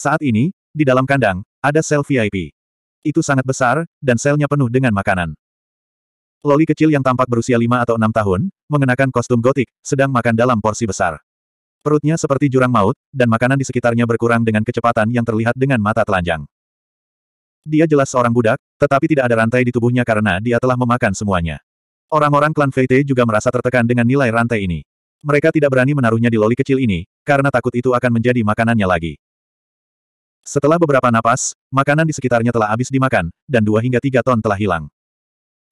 Saat ini, di dalam kandang, ada sel VIP. Itu sangat besar, dan selnya penuh dengan makanan. Loli kecil yang tampak berusia 5 atau 6 tahun, mengenakan kostum gotik, sedang makan dalam porsi besar. Perutnya seperti jurang maut, dan makanan di sekitarnya berkurang dengan kecepatan yang terlihat dengan mata telanjang. Dia jelas seorang budak, tetapi tidak ada rantai di tubuhnya karena dia telah memakan semuanya. Orang-orang klan Feite juga merasa tertekan dengan nilai rantai ini. Mereka tidak berani menaruhnya di loli kecil ini, karena takut itu akan menjadi makanannya lagi. Setelah beberapa napas, makanan di sekitarnya telah habis dimakan, dan dua hingga tiga ton telah hilang.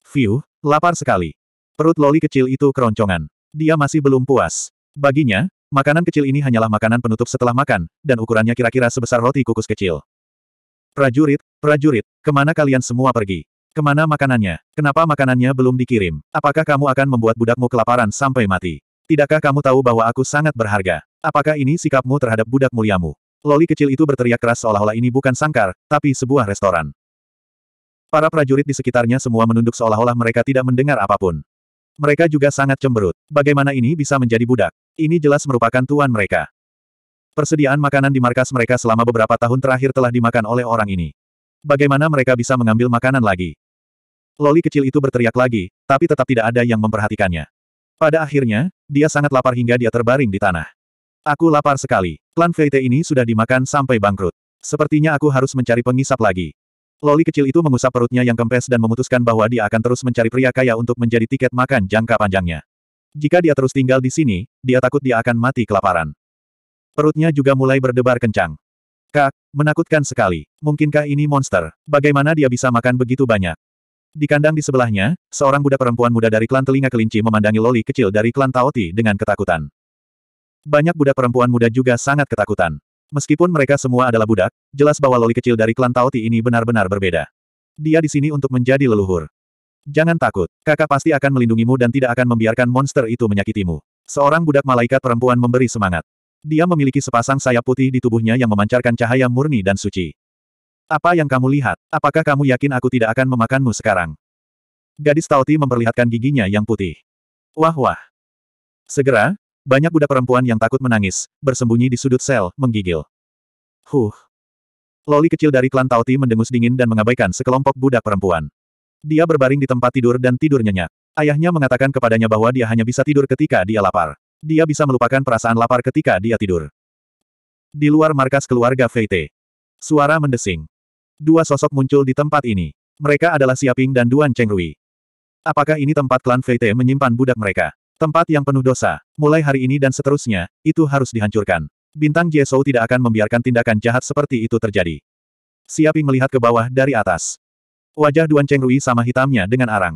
Fiu, lapar sekali. Perut loli kecil itu keroncongan. Dia masih belum puas. Baginya, makanan kecil ini hanyalah makanan penutup setelah makan, dan ukurannya kira-kira sebesar roti kukus kecil. Prajurit, prajurit, kemana kalian semua pergi? Kemana makanannya? Kenapa makanannya belum dikirim? Apakah kamu akan membuat budakmu kelaparan sampai mati? Tidakkah kamu tahu bahwa aku sangat berharga? Apakah ini sikapmu terhadap budak muliamu? Loli kecil itu berteriak keras seolah-olah ini bukan sangkar, tapi sebuah restoran. Para prajurit di sekitarnya semua menunduk seolah-olah mereka tidak mendengar apapun. Mereka juga sangat cemberut. Bagaimana ini bisa menjadi budak? Ini jelas merupakan tuan mereka. Persediaan makanan di markas mereka selama beberapa tahun terakhir telah dimakan oleh orang ini. Bagaimana mereka bisa mengambil makanan lagi? Loli kecil itu berteriak lagi, tapi tetap tidak ada yang memperhatikannya. Pada akhirnya, dia sangat lapar hingga dia terbaring di tanah. Aku lapar sekali. Klan Feite ini sudah dimakan sampai bangkrut. Sepertinya aku harus mencari pengisap lagi. Loli kecil itu mengusap perutnya yang kempes dan memutuskan bahwa dia akan terus mencari pria kaya untuk menjadi tiket makan jangka panjangnya. Jika dia terus tinggal di sini, dia takut dia akan mati kelaparan. Perutnya juga mulai berdebar kencang. Kak, menakutkan sekali. Mungkinkah ini monster? Bagaimana dia bisa makan begitu banyak? Di kandang di sebelahnya, seorang budak perempuan muda dari klan telinga kelinci memandangi Loli kecil dari klan Taoti dengan ketakutan. Banyak budak perempuan muda juga sangat ketakutan. Meskipun mereka semua adalah budak, jelas bahwa loli kecil dari klan Taoti ini benar-benar berbeda. Dia di sini untuk menjadi leluhur. Jangan takut, kakak pasti akan melindungimu dan tidak akan membiarkan monster itu menyakitimu. Seorang budak malaikat perempuan memberi semangat. Dia memiliki sepasang sayap putih di tubuhnya yang memancarkan cahaya murni dan suci. Apa yang kamu lihat? Apakah kamu yakin aku tidak akan memakanmu sekarang? Gadis Tauti memperlihatkan giginya yang putih. Wah wah. Segera, banyak budak perempuan yang takut menangis, bersembunyi di sudut sel, menggigil. Huh. Loli kecil dari klan Tauti mendengus dingin dan mengabaikan sekelompok budak perempuan. Dia berbaring di tempat tidur dan tidur nyenyak. Ayahnya mengatakan kepadanya bahwa dia hanya bisa tidur ketika dia lapar. Dia bisa melupakan perasaan lapar ketika dia tidur. Di luar markas keluarga Feite. Suara mendesing. Dua sosok muncul di tempat ini. Mereka adalah Siaping dan Duan Chengrui. Apakah ini tempat klan Feite menyimpan budak mereka? Tempat yang penuh dosa, mulai hari ini dan seterusnya, itu harus dihancurkan. Bintang So tidak akan membiarkan tindakan jahat seperti itu terjadi. Siaping melihat ke bawah dari atas. Wajah Duan Cheng Rui sama hitamnya dengan arang.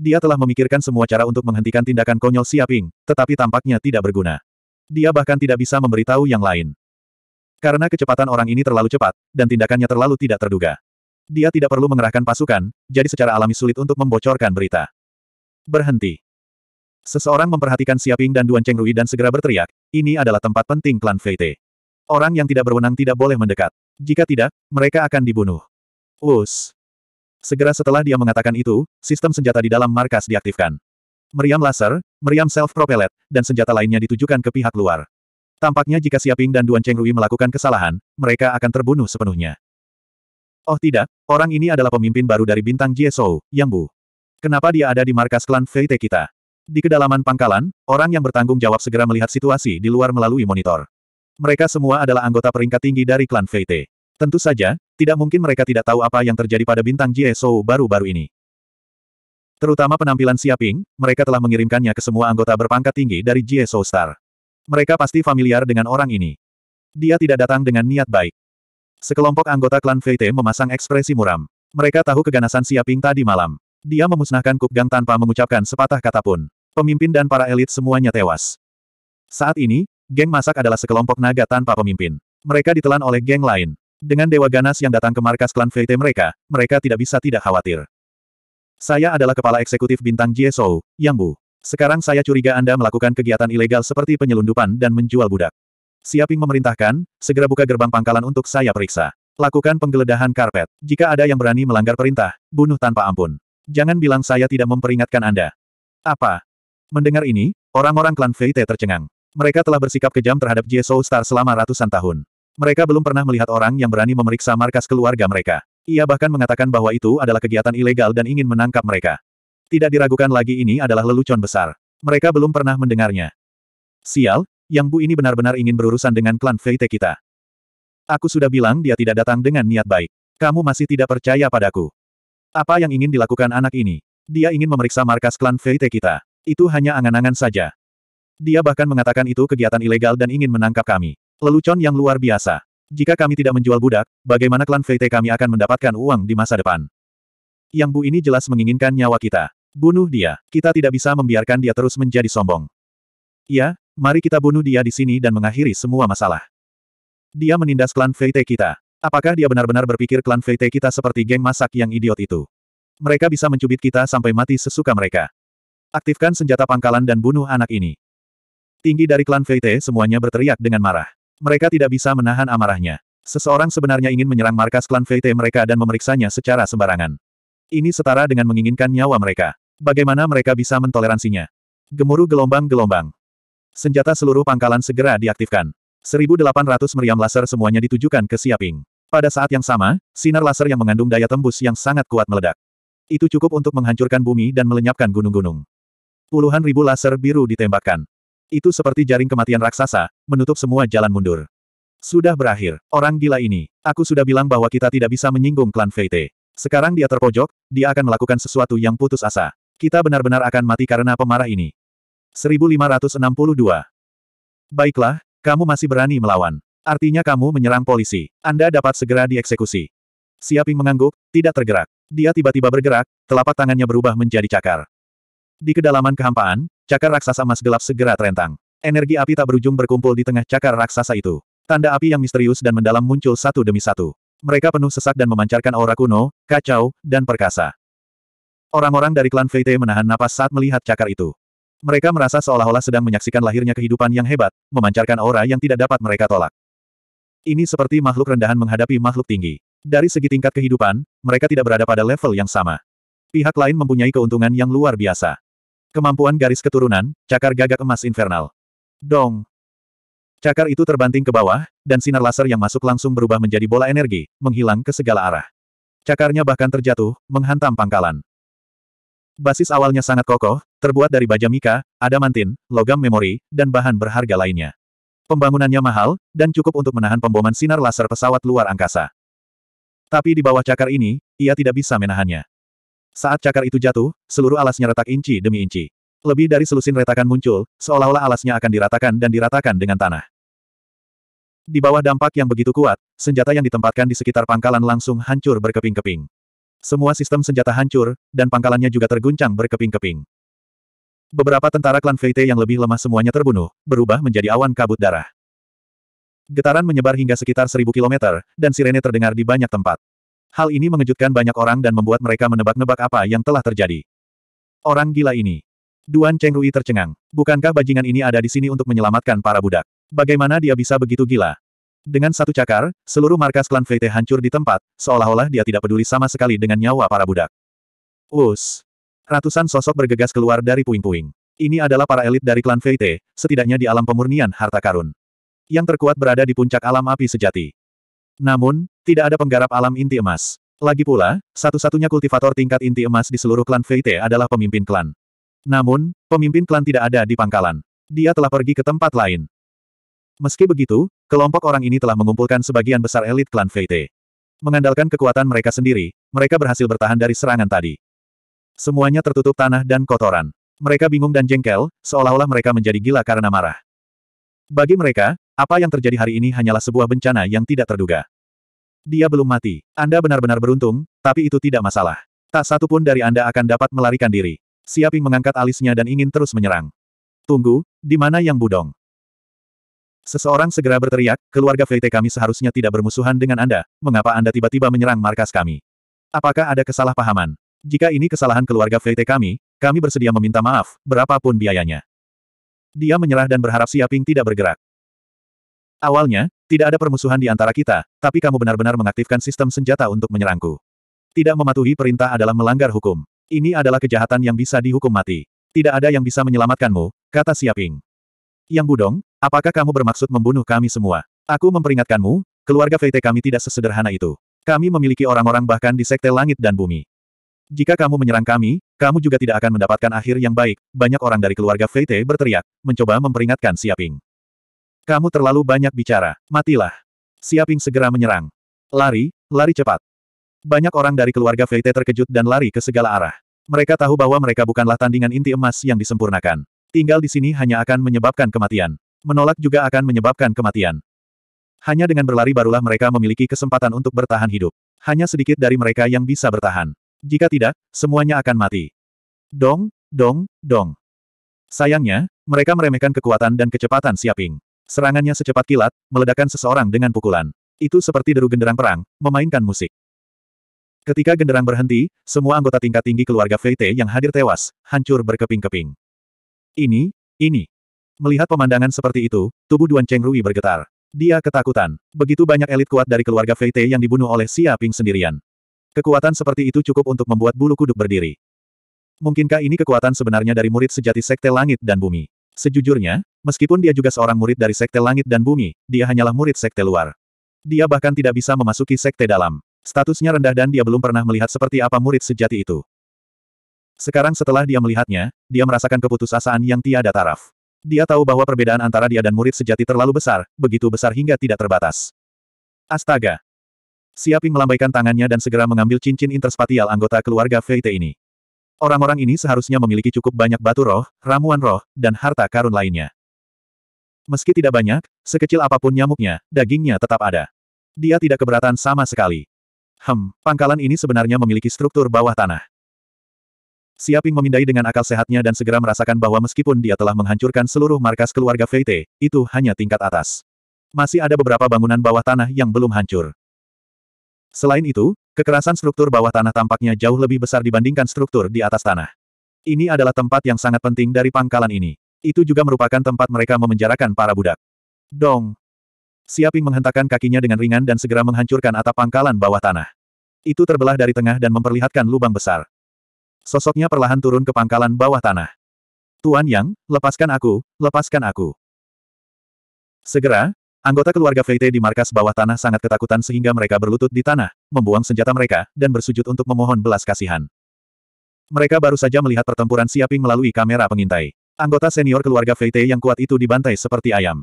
Dia telah memikirkan semua cara untuk menghentikan tindakan konyol Siaping, tetapi tampaknya tidak berguna. Dia bahkan tidak bisa memberitahu yang lain. Karena kecepatan orang ini terlalu cepat, dan tindakannya terlalu tidak terduga. Dia tidak perlu mengerahkan pasukan, jadi secara alami sulit untuk membocorkan berita. Berhenti. Seseorang memperhatikan Siaping dan Duan Chengrui dan segera berteriak, ini adalah tempat penting klan Feite. Orang yang tidak berwenang tidak boleh mendekat. Jika tidak, mereka akan dibunuh. Us. Segera setelah dia mengatakan itu, sistem senjata di dalam markas diaktifkan. Meriam laser, meriam self-propellet, dan senjata lainnya ditujukan ke pihak luar. Tampaknya jika Siaping dan Duan Chengrui melakukan kesalahan, mereka akan terbunuh sepenuhnya. Oh tidak, orang ini adalah pemimpin baru dari bintang Jiesou, Yang Bu. Kenapa dia ada di markas klan Feite kita? Di kedalaman pangkalan, orang yang bertanggung jawab segera melihat situasi di luar melalui monitor. Mereka semua adalah anggota peringkat tinggi dari klan Feite. Tentu saja, tidak mungkin mereka tidak tahu apa yang terjadi pada bintang Jie baru-baru ini. Terutama penampilan Siaping, mereka telah mengirimkannya ke semua anggota berpangkat tinggi dari Jie Star. Mereka pasti familiar dengan orang ini. Dia tidak datang dengan niat baik. Sekelompok anggota klan Feite memasang ekspresi muram. Mereka tahu keganasan Siaping tadi malam. Dia memusnahkan Kuk Gang tanpa mengucapkan sepatah kata pun. Pemimpin dan para elit semuanya tewas. Saat ini, geng masak adalah sekelompok naga tanpa pemimpin. Mereka ditelan oleh geng lain. Dengan Dewa Ganas yang datang ke markas klan Feite mereka, mereka tidak bisa tidak khawatir. Saya adalah kepala eksekutif bintang Jiesou, Yang Bu. Sekarang saya curiga Anda melakukan kegiatan ilegal seperti penyelundupan dan menjual budak. Siaping memerintahkan, segera buka gerbang pangkalan untuk saya periksa. Lakukan penggeledahan karpet. Jika ada yang berani melanggar perintah, bunuh tanpa ampun. Jangan bilang saya tidak memperingatkan Anda. Apa? Mendengar ini, orang-orang klan Fei Te tercengang. Mereka telah bersikap kejam terhadap Jie Soul Star selama ratusan tahun. Mereka belum pernah melihat orang yang berani memeriksa markas keluarga mereka. Ia bahkan mengatakan bahwa itu adalah kegiatan ilegal dan ingin menangkap mereka. Tidak diragukan lagi ini adalah lelucon besar. Mereka belum pernah mendengarnya. Sial, Yang Bu ini benar-benar ingin berurusan dengan klan Feite kita. Aku sudah bilang dia tidak datang dengan niat baik. Kamu masih tidak percaya padaku. Apa yang ingin dilakukan anak ini? Dia ingin memeriksa markas klan Feite kita. Itu hanya angan-angan saja. Dia bahkan mengatakan itu kegiatan ilegal dan ingin menangkap kami. Lelucon yang luar biasa. Jika kami tidak menjual budak, bagaimana klan VT kami akan mendapatkan uang di masa depan? Yang Bu ini jelas menginginkan nyawa kita. Bunuh dia. Kita tidak bisa membiarkan dia terus menjadi sombong. Ya, mari kita bunuh dia di sini dan mengakhiri semua masalah. Dia menindas klan VT kita. Apakah dia benar-benar berpikir klan VT kita seperti geng masak yang idiot itu? Mereka bisa mencubit kita sampai mati sesuka mereka. Aktifkan senjata pangkalan dan bunuh anak ini. Tinggi dari klan Feite semuanya berteriak dengan marah. Mereka tidak bisa menahan amarahnya. Seseorang sebenarnya ingin menyerang markas klan Feite mereka dan memeriksanya secara sembarangan. Ini setara dengan menginginkan nyawa mereka. Bagaimana mereka bisa mentoleransinya? Gemuruh gelombang-gelombang. Senjata seluruh pangkalan segera diaktifkan. 1800 meriam laser semuanya ditujukan ke Siaping. Pada saat yang sama, sinar laser yang mengandung daya tembus yang sangat kuat meledak. Itu cukup untuk menghancurkan bumi dan melenyapkan gunung-gunung. Puluhan ribu laser biru ditembakkan. Itu seperti jaring kematian raksasa, menutup semua jalan mundur. Sudah berakhir, orang gila ini. Aku sudah bilang bahwa kita tidak bisa menyinggung klan Feite. Sekarang dia terpojok, dia akan melakukan sesuatu yang putus asa. Kita benar-benar akan mati karena pemarah ini. 1562. Baiklah, kamu masih berani melawan. Artinya kamu menyerang polisi. Anda dapat segera dieksekusi. Siaping mengangguk, tidak tergerak. Dia tiba-tiba bergerak, telapak tangannya berubah menjadi cakar. Di kedalaman kehampaan, cakar raksasa emas gelap segera terentang. Energi api tak berujung berkumpul di tengah cakar raksasa itu. Tanda api yang misterius dan mendalam muncul satu demi satu. Mereka penuh sesak dan memancarkan aura kuno, kacau, dan perkasa. Orang-orang dari klan Feite menahan napas saat melihat cakar itu. Mereka merasa seolah-olah sedang menyaksikan lahirnya kehidupan yang hebat, memancarkan aura yang tidak dapat mereka tolak. Ini seperti makhluk rendahan menghadapi makhluk tinggi. Dari segi tingkat kehidupan, mereka tidak berada pada level yang sama. Pihak lain mempunyai keuntungan yang luar biasa. Kemampuan garis keturunan, cakar gagak emas infernal. Dong. Cakar itu terbanting ke bawah, dan sinar laser yang masuk langsung berubah menjadi bola energi, menghilang ke segala arah. Cakarnya bahkan terjatuh, menghantam pangkalan. Basis awalnya sangat kokoh, terbuat dari baja mika, adamantin, logam memori, dan bahan berharga lainnya. Pembangunannya mahal, dan cukup untuk menahan pemboman sinar laser pesawat luar angkasa. Tapi di bawah cakar ini, ia tidak bisa menahannya. Saat cakar itu jatuh, seluruh alasnya retak inci demi inci. Lebih dari selusin retakan muncul, seolah-olah alasnya akan diratakan dan diratakan dengan tanah. Di bawah dampak yang begitu kuat, senjata yang ditempatkan di sekitar pangkalan langsung hancur berkeping-keping. Semua sistem senjata hancur, dan pangkalannya juga terguncang berkeping-keping. Beberapa tentara klan Feite yang lebih lemah semuanya terbunuh, berubah menjadi awan kabut darah. Getaran menyebar hingga sekitar seribu kilometer, dan sirene terdengar di banyak tempat. Hal ini mengejutkan banyak orang dan membuat mereka menebak-nebak apa yang telah terjadi. Orang gila ini. Duan Cheng Rui tercengang. Bukankah bajingan ini ada di sini untuk menyelamatkan para budak? Bagaimana dia bisa begitu gila? Dengan satu cakar, seluruh markas klan Feite hancur di tempat, seolah-olah dia tidak peduli sama sekali dengan nyawa para budak. Us. Ratusan sosok bergegas keluar dari puing-puing. Ini adalah para elit dari klan Feite, setidaknya di alam pemurnian harta karun. Yang terkuat berada di puncak alam api sejati. Namun, tidak ada penggarap alam inti emas. Lagi pula, satu-satunya kultivator tingkat inti emas di seluruh klan Feite adalah pemimpin klan. Namun, pemimpin klan tidak ada di pangkalan. Dia telah pergi ke tempat lain. Meski begitu, kelompok orang ini telah mengumpulkan sebagian besar elit klan Feite. Mengandalkan kekuatan mereka sendiri, mereka berhasil bertahan dari serangan tadi. Semuanya tertutup tanah dan kotoran. Mereka bingung dan jengkel, seolah-olah mereka menjadi gila karena marah. Bagi mereka, apa yang terjadi hari ini hanyalah sebuah bencana yang tidak terduga. Dia belum mati. Anda benar-benar beruntung, tapi itu tidak masalah. Tak satu pun dari Anda akan dapat melarikan diri. Siaping mengangkat alisnya dan ingin terus menyerang. Tunggu, di mana yang budong? Seseorang segera berteriak, keluarga VT kami seharusnya tidak bermusuhan dengan Anda, mengapa Anda tiba-tiba menyerang markas kami? Apakah ada kesalahpahaman? Jika ini kesalahan keluarga VT kami, kami bersedia meminta maaf, berapapun biayanya. Dia menyerah dan berharap Siaping tidak bergerak. Awalnya, tidak ada permusuhan di antara kita, tapi kamu benar-benar mengaktifkan sistem senjata untuk menyerangku. Tidak mematuhi perintah adalah melanggar hukum. Ini adalah kejahatan yang bisa dihukum mati. Tidak ada yang bisa menyelamatkanmu, kata Siaping. Yang Budong, apakah kamu bermaksud membunuh kami semua? Aku memperingatkanmu, keluarga Feite kami tidak sesederhana itu. Kami memiliki orang-orang bahkan di sekte langit dan bumi. Jika kamu menyerang kami, kamu juga tidak akan mendapatkan akhir yang baik. Banyak orang dari keluarga Feite berteriak, mencoba memperingatkan Siaping. Kamu terlalu banyak bicara. Matilah. Siaping segera menyerang. Lari, lari cepat. Banyak orang dari keluarga Feite terkejut dan lari ke segala arah. Mereka tahu bahwa mereka bukanlah tandingan inti emas yang disempurnakan. Tinggal di sini hanya akan menyebabkan kematian. Menolak juga akan menyebabkan kematian. Hanya dengan berlari barulah mereka memiliki kesempatan untuk bertahan hidup. Hanya sedikit dari mereka yang bisa bertahan. Jika tidak, semuanya akan mati. Dong, dong, dong. Sayangnya, mereka meremehkan kekuatan dan kecepatan Siaping. Serangannya secepat kilat, meledakkan seseorang dengan pukulan. Itu seperti deru genderang perang, memainkan musik. Ketika genderang berhenti, semua anggota tingkat tinggi keluarga Feite yang hadir tewas, hancur berkeping-keping. Ini, ini. Melihat pemandangan seperti itu, tubuh Duan Cheng Rui bergetar. Dia ketakutan. Begitu banyak elit kuat dari keluarga Feite yang dibunuh oleh Xia Ping sendirian. Kekuatan seperti itu cukup untuk membuat bulu kuduk berdiri. Mungkinkah ini kekuatan sebenarnya dari murid sejati Sekte Langit dan Bumi? Sejujurnya, Meskipun dia juga seorang murid dari Sekte Langit dan Bumi, dia hanyalah murid Sekte luar. Dia bahkan tidak bisa memasuki Sekte dalam. Statusnya rendah dan dia belum pernah melihat seperti apa murid sejati itu. Sekarang setelah dia melihatnya, dia merasakan keputusasaan yang tiada taraf. Dia tahu bahwa perbedaan antara dia dan murid sejati terlalu besar, begitu besar hingga tidak terbatas. Astaga! Siaping melambaikan tangannya dan segera mengambil cincin interspatial anggota keluarga VIT ini. Orang-orang ini seharusnya memiliki cukup banyak batu roh, ramuan roh, dan harta karun lainnya. Meski tidak banyak, sekecil apapun nyamuknya, dagingnya tetap ada. Dia tidak keberatan sama sekali. Hem, pangkalan ini sebenarnya memiliki struktur bawah tanah. Siaping memindai dengan akal sehatnya dan segera merasakan bahwa meskipun dia telah menghancurkan seluruh markas keluarga Feite, itu hanya tingkat atas. Masih ada beberapa bangunan bawah tanah yang belum hancur. Selain itu, kekerasan struktur bawah tanah tampaknya jauh lebih besar dibandingkan struktur di atas tanah. Ini adalah tempat yang sangat penting dari pangkalan ini. Itu juga merupakan tempat mereka memenjarakan para budak. Dong! Siaping menghentakkan kakinya dengan ringan dan segera menghancurkan atap pangkalan bawah tanah. Itu terbelah dari tengah dan memperlihatkan lubang besar. Sosoknya perlahan turun ke pangkalan bawah tanah. Tuan Yang, lepaskan aku, lepaskan aku. Segera, anggota keluarga Feite di markas bawah tanah sangat ketakutan sehingga mereka berlutut di tanah, membuang senjata mereka, dan bersujud untuk memohon belas kasihan. Mereka baru saja melihat pertempuran Siaping melalui kamera pengintai. Anggota senior keluarga Feite yang kuat itu dibantai seperti ayam.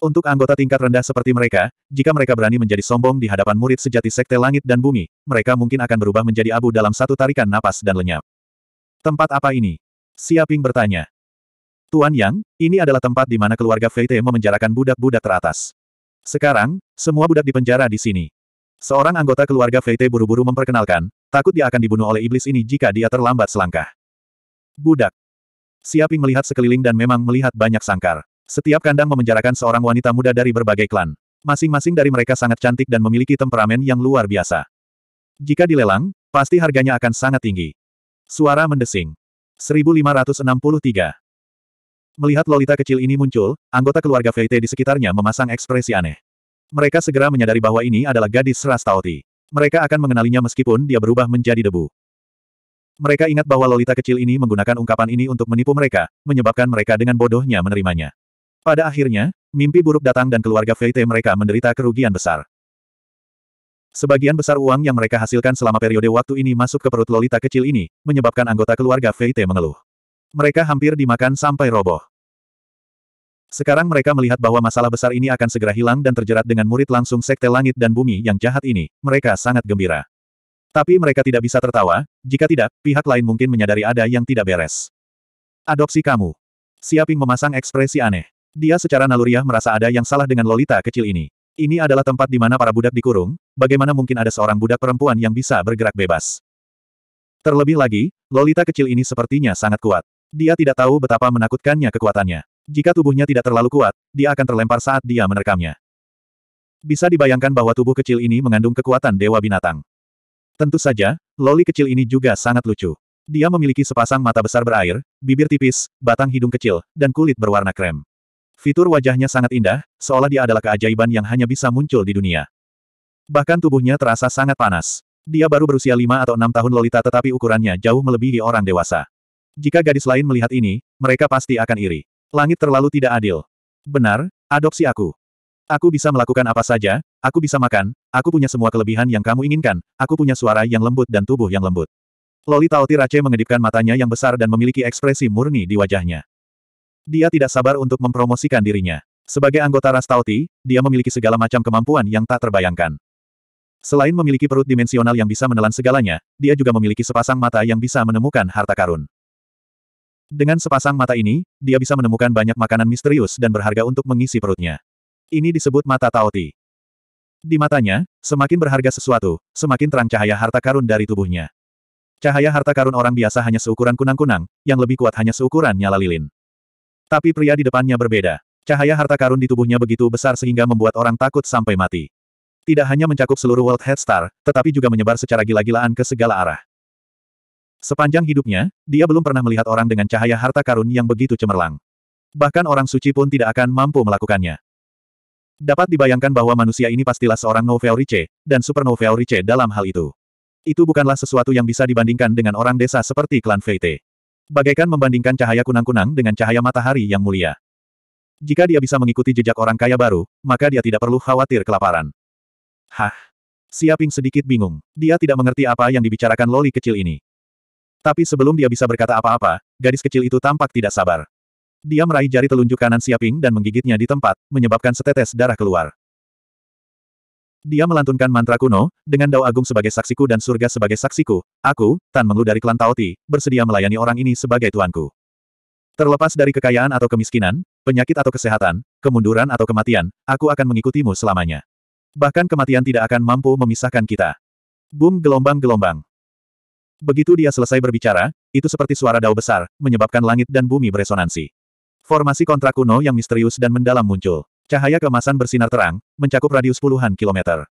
Untuk anggota tingkat rendah seperti mereka, jika mereka berani menjadi sombong di hadapan murid sejati Sekte Langit dan Bumi, mereka mungkin akan berubah menjadi abu dalam satu tarikan napas dan lenyap. Tempat apa ini? Siaping bertanya. Tuan Yang, ini adalah tempat di mana keluarga Feite memenjarakan budak-budak teratas. Sekarang, semua budak dipenjara di sini. Seorang anggota keluarga Feite buru-buru memperkenalkan, takut dia akan dibunuh oleh iblis ini jika dia terlambat selangkah. Budak, Siaping melihat sekeliling dan memang melihat banyak sangkar. Setiap kandang memenjarakan seorang wanita muda dari berbagai klan. Masing-masing dari mereka sangat cantik dan memiliki temperamen yang luar biasa. Jika dilelang, pasti harganya akan sangat tinggi. Suara mendesing. 1563. Melihat Lolita kecil ini muncul, anggota keluarga Feite di sekitarnya memasang ekspresi aneh. Mereka segera menyadari bahwa ini adalah gadis ras Taoti. Mereka akan mengenalinya meskipun dia berubah menjadi debu. Mereka ingat bahwa Lolita kecil ini menggunakan ungkapan ini untuk menipu mereka, menyebabkan mereka dengan bodohnya menerimanya. Pada akhirnya, mimpi buruk datang dan keluarga Feite mereka menderita kerugian besar. Sebagian besar uang yang mereka hasilkan selama periode waktu ini masuk ke perut Lolita kecil ini, menyebabkan anggota keluarga Feite mengeluh. Mereka hampir dimakan sampai roboh. Sekarang mereka melihat bahwa masalah besar ini akan segera hilang dan terjerat dengan murid langsung Sekte Langit dan Bumi yang jahat ini, mereka sangat gembira. Tapi mereka tidak bisa tertawa, jika tidak, pihak lain mungkin menyadari ada yang tidak beres. Adopsi kamu. Siaping memasang ekspresi aneh. Dia secara naluriah merasa ada yang salah dengan Lolita kecil ini. Ini adalah tempat di mana para budak dikurung, bagaimana mungkin ada seorang budak perempuan yang bisa bergerak bebas. Terlebih lagi, Lolita kecil ini sepertinya sangat kuat. Dia tidak tahu betapa menakutkannya kekuatannya. Jika tubuhnya tidak terlalu kuat, dia akan terlempar saat dia menerkamnya. Bisa dibayangkan bahwa tubuh kecil ini mengandung kekuatan dewa binatang. Tentu saja, loli kecil ini juga sangat lucu. Dia memiliki sepasang mata besar berair, bibir tipis, batang hidung kecil, dan kulit berwarna krem. Fitur wajahnya sangat indah, seolah dia adalah keajaiban yang hanya bisa muncul di dunia. Bahkan tubuhnya terasa sangat panas. Dia baru berusia lima atau enam tahun Lolita tetapi ukurannya jauh melebihi orang dewasa. Jika gadis lain melihat ini, mereka pasti akan iri. Langit terlalu tidak adil. Benar, adopsi aku. Aku bisa melakukan apa saja, aku bisa makan, aku punya semua kelebihan yang kamu inginkan, aku punya suara yang lembut dan tubuh yang lembut. Loli Lolita Otirace mengedipkan matanya yang besar dan memiliki ekspresi murni di wajahnya. Dia tidak sabar untuk mempromosikan dirinya. Sebagai anggota ras dia memiliki segala macam kemampuan yang tak terbayangkan. Selain memiliki perut dimensional yang bisa menelan segalanya, dia juga memiliki sepasang mata yang bisa menemukan harta karun. Dengan sepasang mata ini, dia bisa menemukan banyak makanan misterius dan berharga untuk mengisi perutnya. Ini disebut mata Taoti. Di matanya, semakin berharga sesuatu, semakin terang cahaya harta karun dari tubuhnya. Cahaya harta karun orang biasa hanya seukuran kunang-kunang, yang lebih kuat hanya seukuran nyala lilin. Tapi pria di depannya berbeda. Cahaya harta karun di tubuhnya begitu besar sehingga membuat orang takut sampai mati. Tidak hanya mencakup seluruh World Head Star, tetapi juga menyebar secara gila-gilaan ke segala arah. Sepanjang hidupnya, dia belum pernah melihat orang dengan cahaya harta karun yang begitu cemerlang. Bahkan orang suci pun tidak akan mampu melakukannya. Dapat dibayangkan bahwa manusia ini pastilah seorang Novel Rice, dan Super Rice dalam hal itu. Itu bukanlah sesuatu yang bisa dibandingkan dengan orang desa seperti klan Feite. Bagaikan membandingkan cahaya kunang-kunang dengan cahaya matahari yang mulia. Jika dia bisa mengikuti jejak orang kaya baru, maka dia tidak perlu khawatir kelaparan. Hah? Siaping sedikit bingung. Dia tidak mengerti apa yang dibicarakan loli kecil ini. Tapi sebelum dia bisa berkata apa-apa, gadis kecil itu tampak tidak sabar. Dia meraih jari telunjuk kanan Siaping dan menggigitnya di tempat, menyebabkan setetes darah keluar. Dia melantunkan mantra kuno, dengan Dao Agung sebagai saksiku dan surga sebagai saksiku, aku, Tan Menglu dari klan Taoti, bersedia melayani orang ini sebagai tuanku. Terlepas dari kekayaan atau kemiskinan, penyakit atau kesehatan, kemunduran atau kematian, aku akan mengikutimu selamanya. Bahkan kematian tidak akan mampu memisahkan kita. Boom gelombang-gelombang. Begitu dia selesai berbicara, itu seperti suara dao besar, menyebabkan langit dan bumi beresonansi. Formasi kontrak kuno yang misterius dan mendalam muncul. Cahaya kemasan bersinar terang, mencakup radius puluhan kilometer.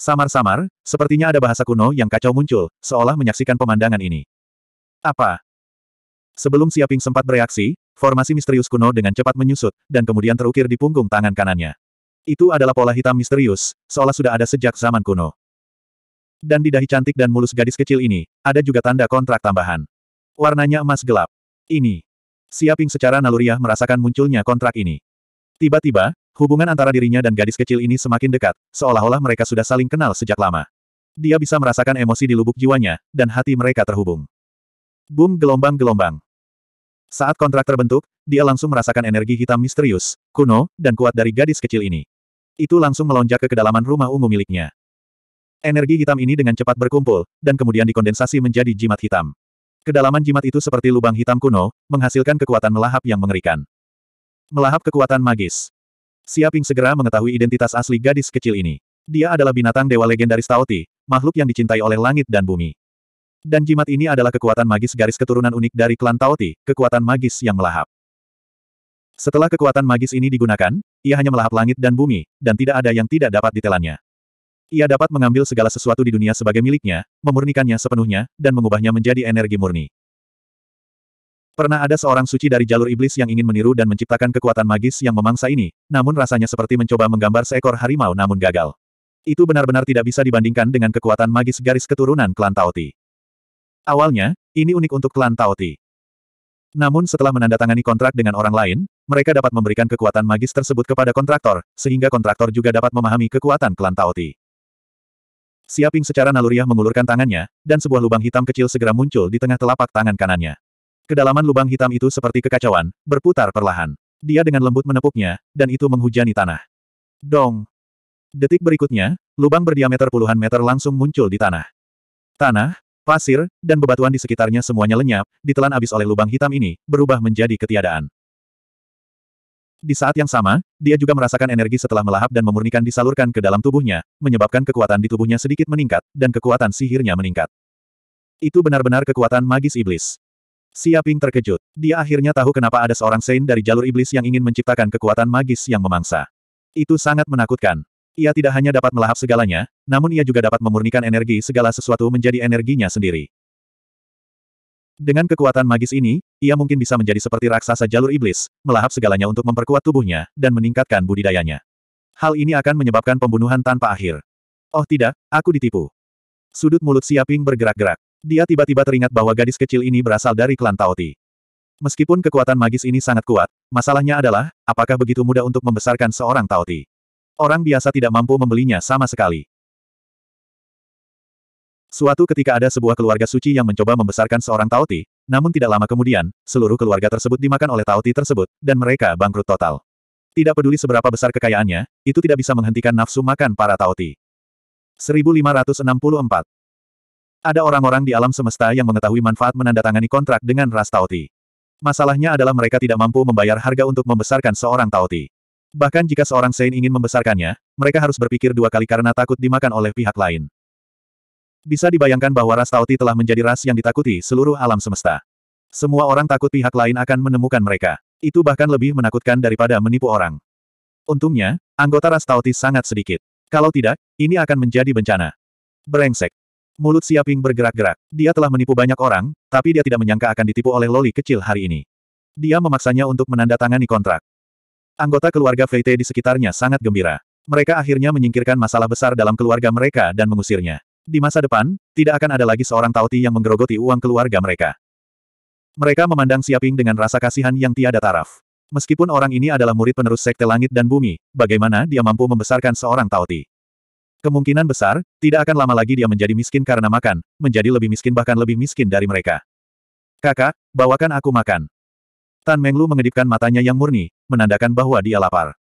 Samar-samar, sepertinya ada bahasa kuno yang kacau muncul, seolah menyaksikan pemandangan ini. Apa? Sebelum Siaping sempat bereaksi, formasi misterius kuno dengan cepat menyusut, dan kemudian terukir di punggung tangan kanannya. Itu adalah pola hitam misterius, seolah sudah ada sejak zaman kuno. Dan di dahi cantik dan mulus gadis kecil ini, ada juga tanda kontrak tambahan. Warnanya emas gelap. Ini. Siaping secara naluriah merasakan munculnya kontrak ini. Tiba-tiba, hubungan antara dirinya dan gadis kecil ini semakin dekat, seolah-olah mereka sudah saling kenal sejak lama. Dia bisa merasakan emosi di lubuk jiwanya, dan hati mereka terhubung. Boom gelombang-gelombang. Saat kontrak terbentuk, dia langsung merasakan energi hitam misterius, kuno, dan kuat dari gadis kecil ini. Itu langsung melonjak ke kedalaman rumah ungu miliknya. Energi hitam ini dengan cepat berkumpul, dan kemudian dikondensasi menjadi jimat hitam. Kedalaman jimat itu seperti lubang hitam kuno, menghasilkan kekuatan melahap yang mengerikan. Melahap kekuatan magis. Siaping segera mengetahui identitas asli gadis kecil ini. Dia adalah binatang dewa legendaris Taoti, makhluk yang dicintai oleh langit dan bumi. Dan jimat ini adalah kekuatan magis garis keturunan unik dari klan Taoti, kekuatan magis yang melahap. Setelah kekuatan magis ini digunakan, ia hanya melahap langit dan bumi, dan tidak ada yang tidak dapat ditelannya. Ia dapat mengambil segala sesuatu di dunia sebagai miliknya, memurnikannya sepenuhnya, dan mengubahnya menjadi energi murni. Pernah ada seorang suci dari jalur iblis yang ingin meniru dan menciptakan kekuatan magis yang memangsa ini, namun rasanya seperti mencoba menggambar seekor harimau namun gagal. Itu benar-benar tidak bisa dibandingkan dengan kekuatan magis garis keturunan klan Taoti. Awalnya, ini unik untuk klan Taoti. Namun setelah menandatangani kontrak dengan orang lain, mereka dapat memberikan kekuatan magis tersebut kepada kontraktor, sehingga kontraktor juga dapat memahami kekuatan klan Taoti. Siaping secara naluriah mengulurkan tangannya, dan sebuah lubang hitam kecil segera muncul di tengah telapak tangan kanannya. Kedalaman lubang hitam itu seperti kekacauan, berputar perlahan. Dia dengan lembut menepuknya, dan itu menghujani tanah. Dong! Detik berikutnya, lubang berdiameter puluhan meter langsung muncul di tanah. Tanah, pasir, dan bebatuan di sekitarnya semuanya lenyap, ditelan abis oleh lubang hitam ini, berubah menjadi ketiadaan. Di saat yang sama, dia juga merasakan energi setelah melahap dan memurnikan disalurkan ke dalam tubuhnya, menyebabkan kekuatan di tubuhnya sedikit meningkat, dan kekuatan sihirnya meningkat. Itu benar-benar kekuatan magis iblis. Siaping terkejut. Dia akhirnya tahu kenapa ada seorang Saint dari jalur iblis yang ingin menciptakan kekuatan magis yang memangsa. Itu sangat menakutkan. Ia tidak hanya dapat melahap segalanya, namun ia juga dapat memurnikan energi segala sesuatu menjadi energinya sendiri. Dengan kekuatan magis ini, ia mungkin bisa menjadi seperti raksasa jalur iblis, melahap segalanya untuk memperkuat tubuhnya, dan meningkatkan budidayanya. Hal ini akan menyebabkan pembunuhan tanpa akhir. Oh tidak, aku ditipu. Sudut mulut Siaping bergerak-gerak. Dia tiba-tiba teringat bahwa gadis kecil ini berasal dari klan Taoti. Meskipun kekuatan magis ini sangat kuat, masalahnya adalah, apakah begitu mudah untuk membesarkan seorang Taoti? Orang biasa tidak mampu membelinya sama sekali. Suatu ketika ada sebuah keluarga suci yang mencoba membesarkan seorang Tauti, namun tidak lama kemudian, seluruh keluarga tersebut dimakan oleh Tauti tersebut, dan mereka bangkrut total. Tidak peduli seberapa besar kekayaannya, itu tidak bisa menghentikan nafsu makan para Tauti. 1564 Ada orang-orang di alam semesta yang mengetahui manfaat menandatangani kontrak dengan ras Tauti. Masalahnya adalah mereka tidak mampu membayar harga untuk membesarkan seorang Tauti. Bahkan jika seorang Saint ingin membesarkannya, mereka harus berpikir dua kali karena takut dimakan oleh pihak lain. Bisa dibayangkan bahwa ras Tauti telah menjadi ras yang ditakuti seluruh alam semesta. Semua orang takut pihak lain akan menemukan mereka. Itu bahkan lebih menakutkan daripada menipu orang. Untungnya, anggota ras Tauti sangat sedikit. Kalau tidak, ini akan menjadi bencana. Berengsek. Mulut Siaping bergerak-gerak. Dia telah menipu banyak orang, tapi dia tidak menyangka akan ditipu oleh loli kecil hari ini. Dia memaksanya untuk menandatangani kontrak. Anggota keluarga Feite di sekitarnya sangat gembira. Mereka akhirnya menyingkirkan masalah besar dalam keluarga mereka dan mengusirnya. Di masa depan, tidak akan ada lagi seorang Tauti yang menggerogoti uang keluarga mereka. Mereka memandang Siaping dengan rasa kasihan yang tiada taraf. Meskipun orang ini adalah murid penerus Sekte Langit dan Bumi, bagaimana dia mampu membesarkan seorang Tauti? Kemungkinan besar, tidak akan lama lagi dia menjadi miskin karena makan, menjadi lebih miskin bahkan lebih miskin dari mereka. Kakak, bawakan aku makan. Tan Menglu mengedipkan matanya yang murni, menandakan bahwa dia lapar.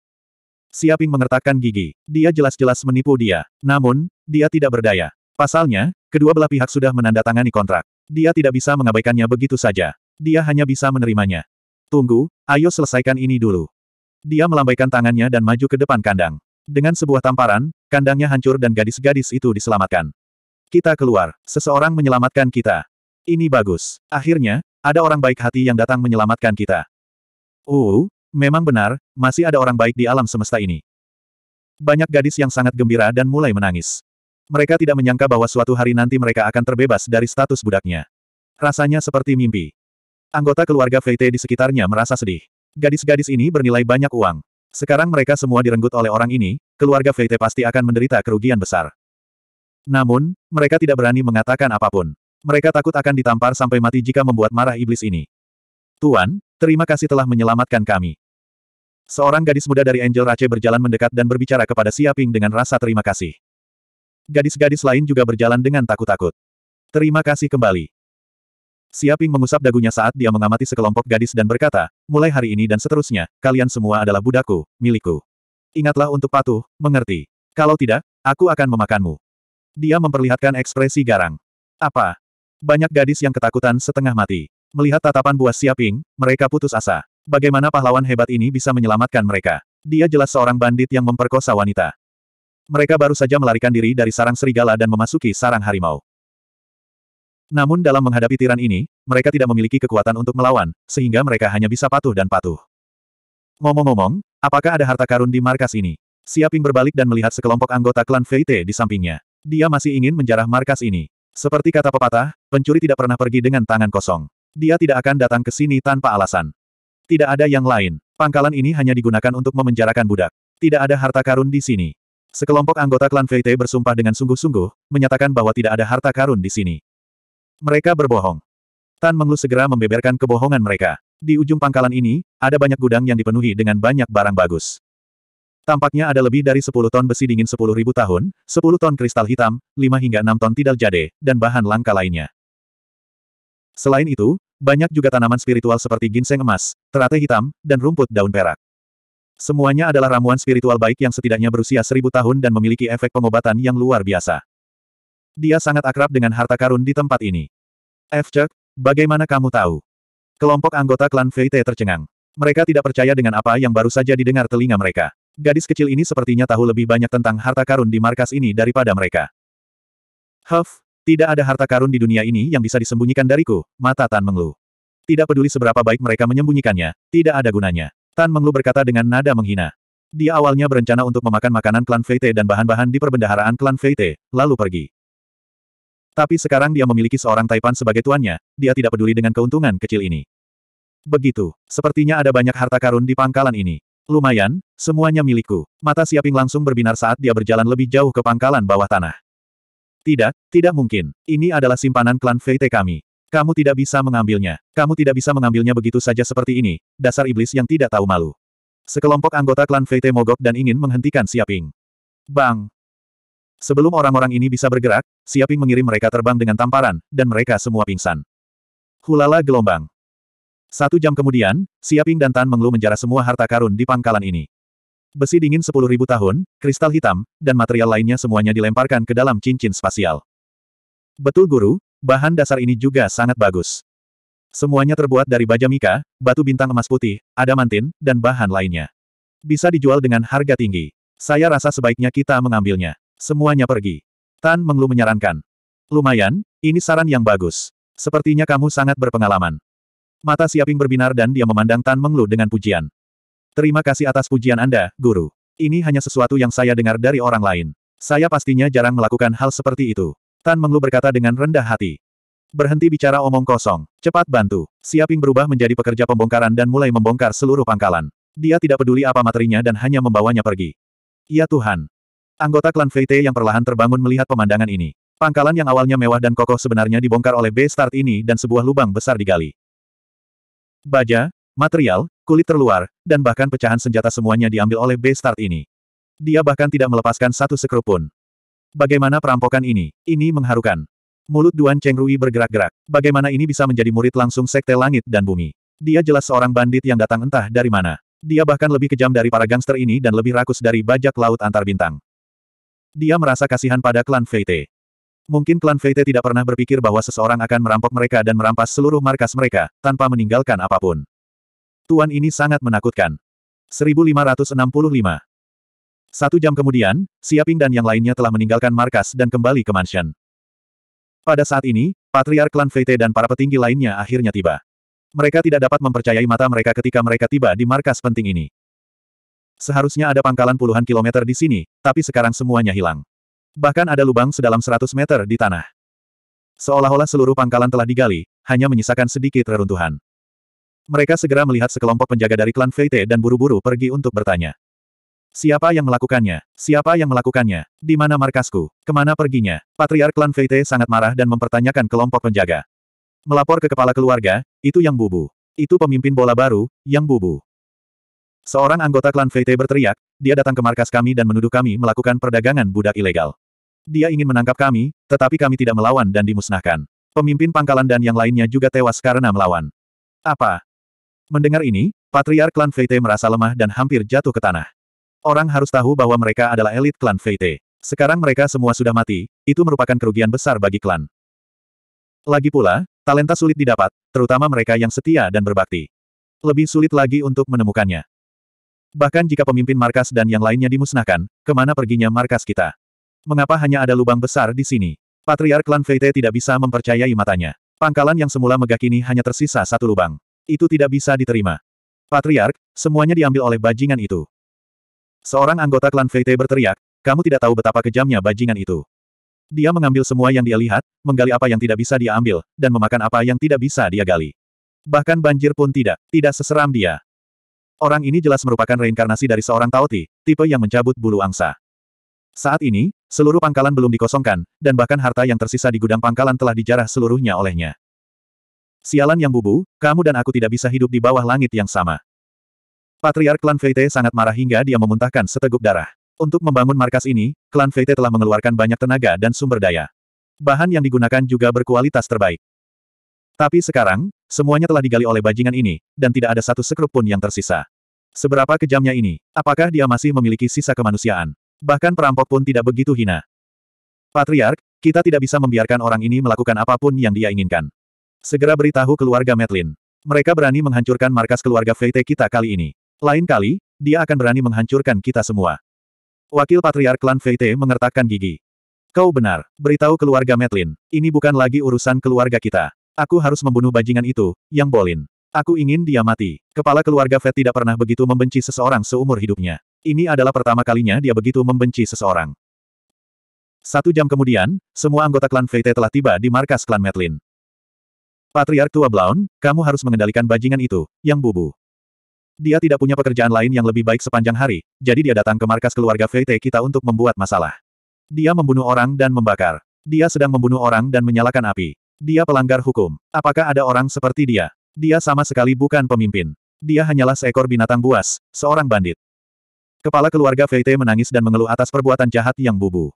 Siaping mengertakkan gigi. Dia jelas-jelas menipu dia. Namun, dia tidak berdaya. Pasalnya, kedua belah pihak sudah menandatangani kontrak. Dia tidak bisa mengabaikannya begitu saja. Dia hanya bisa menerimanya. Tunggu, ayo selesaikan ini dulu. Dia melambaikan tangannya dan maju ke depan kandang. Dengan sebuah tamparan, kandangnya hancur dan gadis-gadis itu diselamatkan. Kita keluar, seseorang menyelamatkan kita. Ini bagus. Akhirnya, ada orang baik hati yang datang menyelamatkan kita. Uh, memang benar, masih ada orang baik di alam semesta ini. Banyak gadis yang sangat gembira dan mulai menangis. Mereka tidak menyangka bahwa suatu hari nanti mereka akan terbebas dari status budaknya. Rasanya seperti mimpi. Anggota keluarga Feite di sekitarnya merasa sedih. Gadis-gadis ini bernilai banyak uang. Sekarang mereka semua direnggut oleh orang ini, keluarga Feite pasti akan menderita kerugian besar. Namun, mereka tidak berani mengatakan apapun. Mereka takut akan ditampar sampai mati jika membuat marah iblis ini. Tuan, terima kasih telah menyelamatkan kami. Seorang gadis muda dari Angel Rache berjalan mendekat dan berbicara kepada Siaping dengan rasa terima kasih. Gadis-gadis lain juga berjalan dengan takut-takut. Terima kasih kembali. Siaping mengusap dagunya saat dia mengamati sekelompok gadis dan berkata, mulai hari ini dan seterusnya, kalian semua adalah budaku, milikku. Ingatlah untuk patuh, mengerti. Kalau tidak, aku akan memakanmu. Dia memperlihatkan ekspresi garang. Apa? Banyak gadis yang ketakutan setengah mati. Melihat tatapan buas Siaping, mereka putus asa. Bagaimana pahlawan hebat ini bisa menyelamatkan mereka? Dia jelas seorang bandit yang memperkosa wanita. Mereka baru saja melarikan diri dari sarang serigala dan memasuki sarang harimau. Namun dalam menghadapi tiran ini, mereka tidak memiliki kekuatan untuk melawan, sehingga mereka hanya bisa patuh dan patuh. Ngomong-ngomong, apakah ada harta karun di markas ini? Siaping berbalik dan melihat sekelompok anggota klan Feite di sampingnya. Dia masih ingin menjarah markas ini. Seperti kata pepatah, pencuri tidak pernah pergi dengan tangan kosong. Dia tidak akan datang ke sini tanpa alasan. Tidak ada yang lain. Pangkalan ini hanya digunakan untuk memenjarakan budak. Tidak ada harta karun di sini. Sekelompok anggota klan Feite bersumpah dengan sungguh-sungguh, menyatakan bahwa tidak ada harta karun di sini. Mereka berbohong. Tan Menglu segera membeberkan kebohongan mereka. Di ujung pangkalan ini, ada banyak gudang yang dipenuhi dengan banyak barang bagus. Tampaknya ada lebih dari 10 ton besi dingin 10.000 tahun, 10 ton kristal hitam, 5 hingga 6 ton tidal jade, dan bahan langka lainnya. Selain itu, banyak juga tanaman spiritual seperti ginseng emas, terate hitam, dan rumput daun perak. Semuanya adalah ramuan spiritual baik yang setidaknya berusia seribu tahun dan memiliki efek pengobatan yang luar biasa. Dia sangat akrab dengan harta karun di tempat ini. F. Chuck, bagaimana kamu tahu? Kelompok anggota klan Fei tercengang. Mereka tidak percaya dengan apa yang baru saja didengar telinga mereka. Gadis kecil ini sepertinya tahu lebih banyak tentang harta karun di markas ini daripada mereka. Huff, tidak ada harta karun di dunia ini yang bisa disembunyikan dariku, mata Tan Menglu. Tidak peduli seberapa baik mereka menyembunyikannya, tidak ada gunanya. Tan Menglu berkata dengan nada menghina. Dia awalnya berencana untuk memakan makanan klan Feite dan bahan-bahan di perbendaharaan klan Feite, lalu pergi. Tapi sekarang dia memiliki seorang Taipan sebagai tuannya, dia tidak peduli dengan keuntungan kecil ini. Begitu, sepertinya ada banyak harta karun di pangkalan ini. Lumayan, semuanya milikku. Mata Siaping langsung berbinar saat dia berjalan lebih jauh ke pangkalan bawah tanah. Tidak, tidak mungkin. Ini adalah simpanan klan Feite kami. Kamu tidak bisa mengambilnya. Kamu tidak bisa mengambilnya begitu saja seperti ini, dasar iblis yang tidak tahu malu. Sekelompok anggota klan Feite mogok dan ingin menghentikan Siaping. Bang! Sebelum orang-orang ini bisa bergerak, Siaping mengirim mereka terbang dengan tamparan, dan mereka semua pingsan. Hulala gelombang. Satu jam kemudian, Siaping dan Tan Menglu menjara semua harta karun di pangkalan ini. Besi dingin sepuluh ribu tahun, kristal hitam, dan material lainnya semuanya dilemparkan ke dalam cincin spasial. Betul guru, Bahan dasar ini juga sangat bagus. Semuanya terbuat dari baja mika, batu bintang emas putih, adamantin, dan bahan lainnya. Bisa dijual dengan harga tinggi. Saya rasa sebaiknya kita mengambilnya. Semuanya pergi. Tan Menglu menyarankan. Lumayan, ini saran yang bagus. Sepertinya kamu sangat berpengalaman. Mata Siaping berbinar dan dia memandang Tan Menglu dengan pujian. Terima kasih atas pujian Anda, Guru. Ini hanya sesuatu yang saya dengar dari orang lain. Saya pastinya jarang melakukan hal seperti itu. Tan Menglu berkata dengan rendah hati. Berhenti bicara omong kosong, cepat bantu. Siaping berubah menjadi pekerja pembongkaran dan mulai membongkar seluruh pangkalan. Dia tidak peduli apa materinya dan hanya membawanya pergi. Ya Tuhan. Anggota klan Feite yang perlahan terbangun melihat pemandangan ini. Pangkalan yang awalnya mewah dan kokoh sebenarnya dibongkar oleh B-Start ini dan sebuah lubang besar digali. Baja, material, kulit terluar, dan bahkan pecahan senjata semuanya diambil oleh B-Start ini. Dia bahkan tidak melepaskan satu sekrup pun. Bagaimana perampokan ini? Ini mengharukan. Mulut Duan Chengrui bergerak-gerak. Bagaimana ini bisa menjadi murid langsung sekte langit dan bumi? Dia jelas seorang bandit yang datang entah dari mana. Dia bahkan lebih kejam dari para gangster ini dan lebih rakus dari bajak laut antar bintang. Dia merasa kasihan pada klan Feite. Mungkin klan Feite tidak pernah berpikir bahwa seseorang akan merampok mereka dan merampas seluruh markas mereka, tanpa meninggalkan apapun. Tuan ini sangat menakutkan. 1565. Satu jam kemudian, Siaping dan yang lainnya telah meninggalkan markas dan kembali ke mansion. Pada saat ini, Patriark Klan Feite dan para petinggi lainnya akhirnya tiba. Mereka tidak dapat mempercayai mata mereka ketika mereka tiba di markas penting ini. Seharusnya ada pangkalan puluhan kilometer di sini, tapi sekarang semuanya hilang. Bahkan ada lubang sedalam 100 meter di tanah. Seolah-olah seluruh pangkalan telah digali, hanya menyisakan sedikit reruntuhan. Mereka segera melihat sekelompok penjaga dari klan Feite dan buru-buru pergi untuk bertanya. Siapa yang melakukannya? Siapa yang melakukannya? Di mana markasku? Kemana perginya? Patriark Klan Feite sangat marah dan mempertanyakan kelompok penjaga. Melapor ke kepala keluarga, itu yang bubu. Itu pemimpin bola baru, yang bubu. Seorang anggota Klan Feite berteriak, dia datang ke markas kami dan menuduh kami melakukan perdagangan budak ilegal. Dia ingin menangkap kami, tetapi kami tidak melawan dan dimusnahkan. Pemimpin pangkalan dan yang lainnya juga tewas karena melawan. Apa? Mendengar ini, Patriark Klan Feite merasa lemah dan hampir jatuh ke tanah. Orang harus tahu bahwa mereka adalah elit klan Feite. Sekarang mereka semua sudah mati, itu merupakan kerugian besar bagi klan. Lagi pula, talenta sulit didapat, terutama mereka yang setia dan berbakti. Lebih sulit lagi untuk menemukannya. Bahkan jika pemimpin markas dan yang lainnya dimusnahkan, kemana perginya markas kita? Mengapa hanya ada lubang besar di sini? Patriark klan Feite tidak bisa mempercayai matanya. Pangkalan yang semula megah kini hanya tersisa satu lubang. Itu tidak bisa diterima. Patriark, semuanya diambil oleh bajingan itu. Seorang anggota klan Feite berteriak, kamu tidak tahu betapa kejamnya bajingan itu. Dia mengambil semua yang dia lihat, menggali apa yang tidak bisa dia ambil, dan memakan apa yang tidak bisa dia gali. Bahkan banjir pun tidak, tidak seseram dia. Orang ini jelas merupakan reinkarnasi dari seorang Taoti, tipe yang mencabut bulu angsa. Saat ini, seluruh pangkalan belum dikosongkan, dan bahkan harta yang tersisa di gudang pangkalan telah dijarah seluruhnya olehnya. Sialan yang bubu, kamu dan aku tidak bisa hidup di bawah langit yang sama. Patriark klan Feite sangat marah hingga dia memuntahkan seteguk darah. Untuk membangun markas ini, klan Feite telah mengeluarkan banyak tenaga dan sumber daya. Bahan yang digunakan juga berkualitas terbaik. Tapi sekarang, semuanya telah digali oleh bajingan ini, dan tidak ada satu sekrup pun yang tersisa. Seberapa kejamnya ini? Apakah dia masih memiliki sisa kemanusiaan? Bahkan perampok pun tidak begitu hina. Patriark, kita tidak bisa membiarkan orang ini melakukan apapun yang dia inginkan. Segera beritahu keluarga Metlin. Mereka berani menghancurkan markas keluarga Feite kita kali ini. Lain kali, dia akan berani menghancurkan kita semua. Wakil Patriark Klan Veite mengertakkan gigi. Kau benar, beritahu keluarga Metlin, ini bukan lagi urusan keluarga kita. Aku harus membunuh bajingan itu, yang Bolin. Aku ingin dia mati. Kepala keluarga Fed tidak pernah begitu membenci seseorang seumur hidupnya. Ini adalah pertama kalinya dia begitu membenci seseorang. Satu jam kemudian, semua anggota klan Veite telah tiba di markas klan Metlin. Patriark tua Blaun, kamu harus mengendalikan bajingan itu, yang bubu. Dia tidak punya pekerjaan lain yang lebih baik sepanjang hari, jadi dia datang ke markas keluarga VT kita untuk membuat masalah. Dia membunuh orang dan membakar. Dia sedang membunuh orang dan menyalakan api. Dia pelanggar hukum. Apakah ada orang seperti dia? Dia sama sekali bukan pemimpin. Dia hanyalah seekor binatang buas, seorang bandit. Kepala keluarga VT menangis dan mengeluh atas perbuatan jahat yang bubu.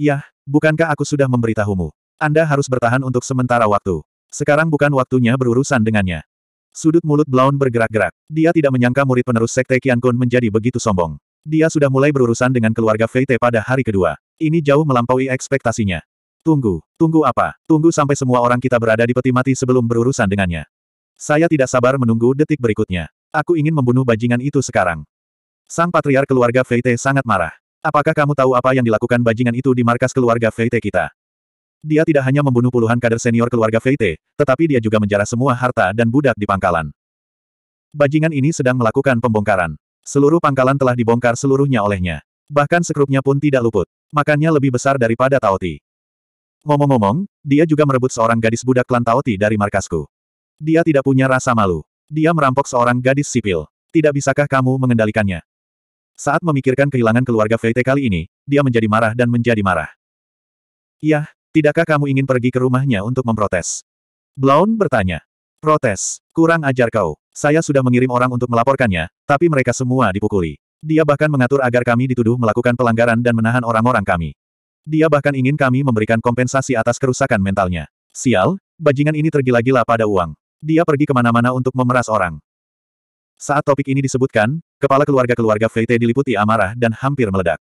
Yah, bukankah aku sudah memberitahumu? Anda harus bertahan untuk sementara waktu. Sekarang bukan waktunya berurusan dengannya. Sudut mulut Blaun bergerak-gerak. Dia tidak menyangka murid penerus Sekte Kun menjadi begitu sombong. Dia sudah mulai berurusan dengan keluarga Feite pada hari kedua. Ini jauh melampaui ekspektasinya. Tunggu, tunggu apa? Tunggu sampai semua orang kita berada di peti mati sebelum berurusan dengannya. Saya tidak sabar menunggu detik berikutnya. Aku ingin membunuh bajingan itu sekarang. Sang patriar keluarga Feite sangat marah. Apakah kamu tahu apa yang dilakukan bajingan itu di markas keluarga Feite kita? Dia tidak hanya membunuh puluhan kader senior keluarga Feite, tetapi dia juga menjarah semua harta dan budak di pangkalan. Bajingan ini sedang melakukan pembongkaran. Seluruh pangkalan telah dibongkar seluruhnya olehnya. Bahkan sekrupnya pun tidak luput. Makannya lebih besar daripada Taoti. Ngomong-ngomong, dia juga merebut seorang gadis budak klan Taoti dari markasku. Dia tidak punya rasa malu. Dia merampok seorang gadis sipil. Tidak bisakah kamu mengendalikannya? Saat memikirkan kehilangan keluarga Feite kali ini, dia menjadi marah dan menjadi marah. Yah, Tidakkah kamu ingin pergi ke rumahnya untuk memprotes? Blown bertanya. Protes. Kurang ajar kau. Saya sudah mengirim orang untuk melaporkannya, tapi mereka semua dipukuli. Dia bahkan mengatur agar kami dituduh melakukan pelanggaran dan menahan orang-orang kami. Dia bahkan ingin kami memberikan kompensasi atas kerusakan mentalnya. Sial, bajingan ini tergila-gila pada uang. Dia pergi kemana-mana untuk memeras orang. Saat topik ini disebutkan, kepala keluarga-keluarga Feite diliputi amarah dan hampir meledak.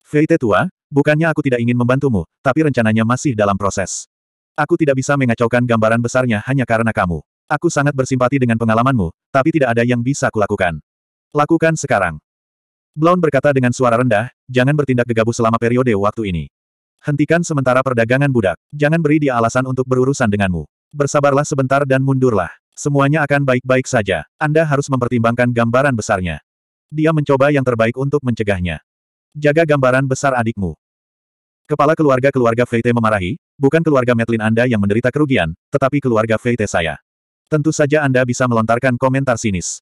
Feite tua, Bukannya aku tidak ingin membantumu, tapi rencananya masih dalam proses. Aku tidak bisa mengacaukan gambaran besarnya hanya karena kamu. Aku sangat bersimpati dengan pengalamanmu, tapi tidak ada yang bisa kulakukan. Lakukan sekarang. Blown berkata dengan suara rendah, jangan bertindak gegabah selama periode waktu ini. Hentikan sementara perdagangan budak. Jangan beri dia alasan untuk berurusan denganmu. Bersabarlah sebentar dan mundurlah. Semuanya akan baik-baik saja. Anda harus mempertimbangkan gambaran besarnya. Dia mencoba yang terbaik untuk mencegahnya. Jaga gambaran besar adikmu. Kepala keluarga-keluarga Feite memarahi, bukan keluarga Metlin Anda yang menderita kerugian, tetapi keluarga Feite saya. Tentu saja Anda bisa melontarkan komentar sinis.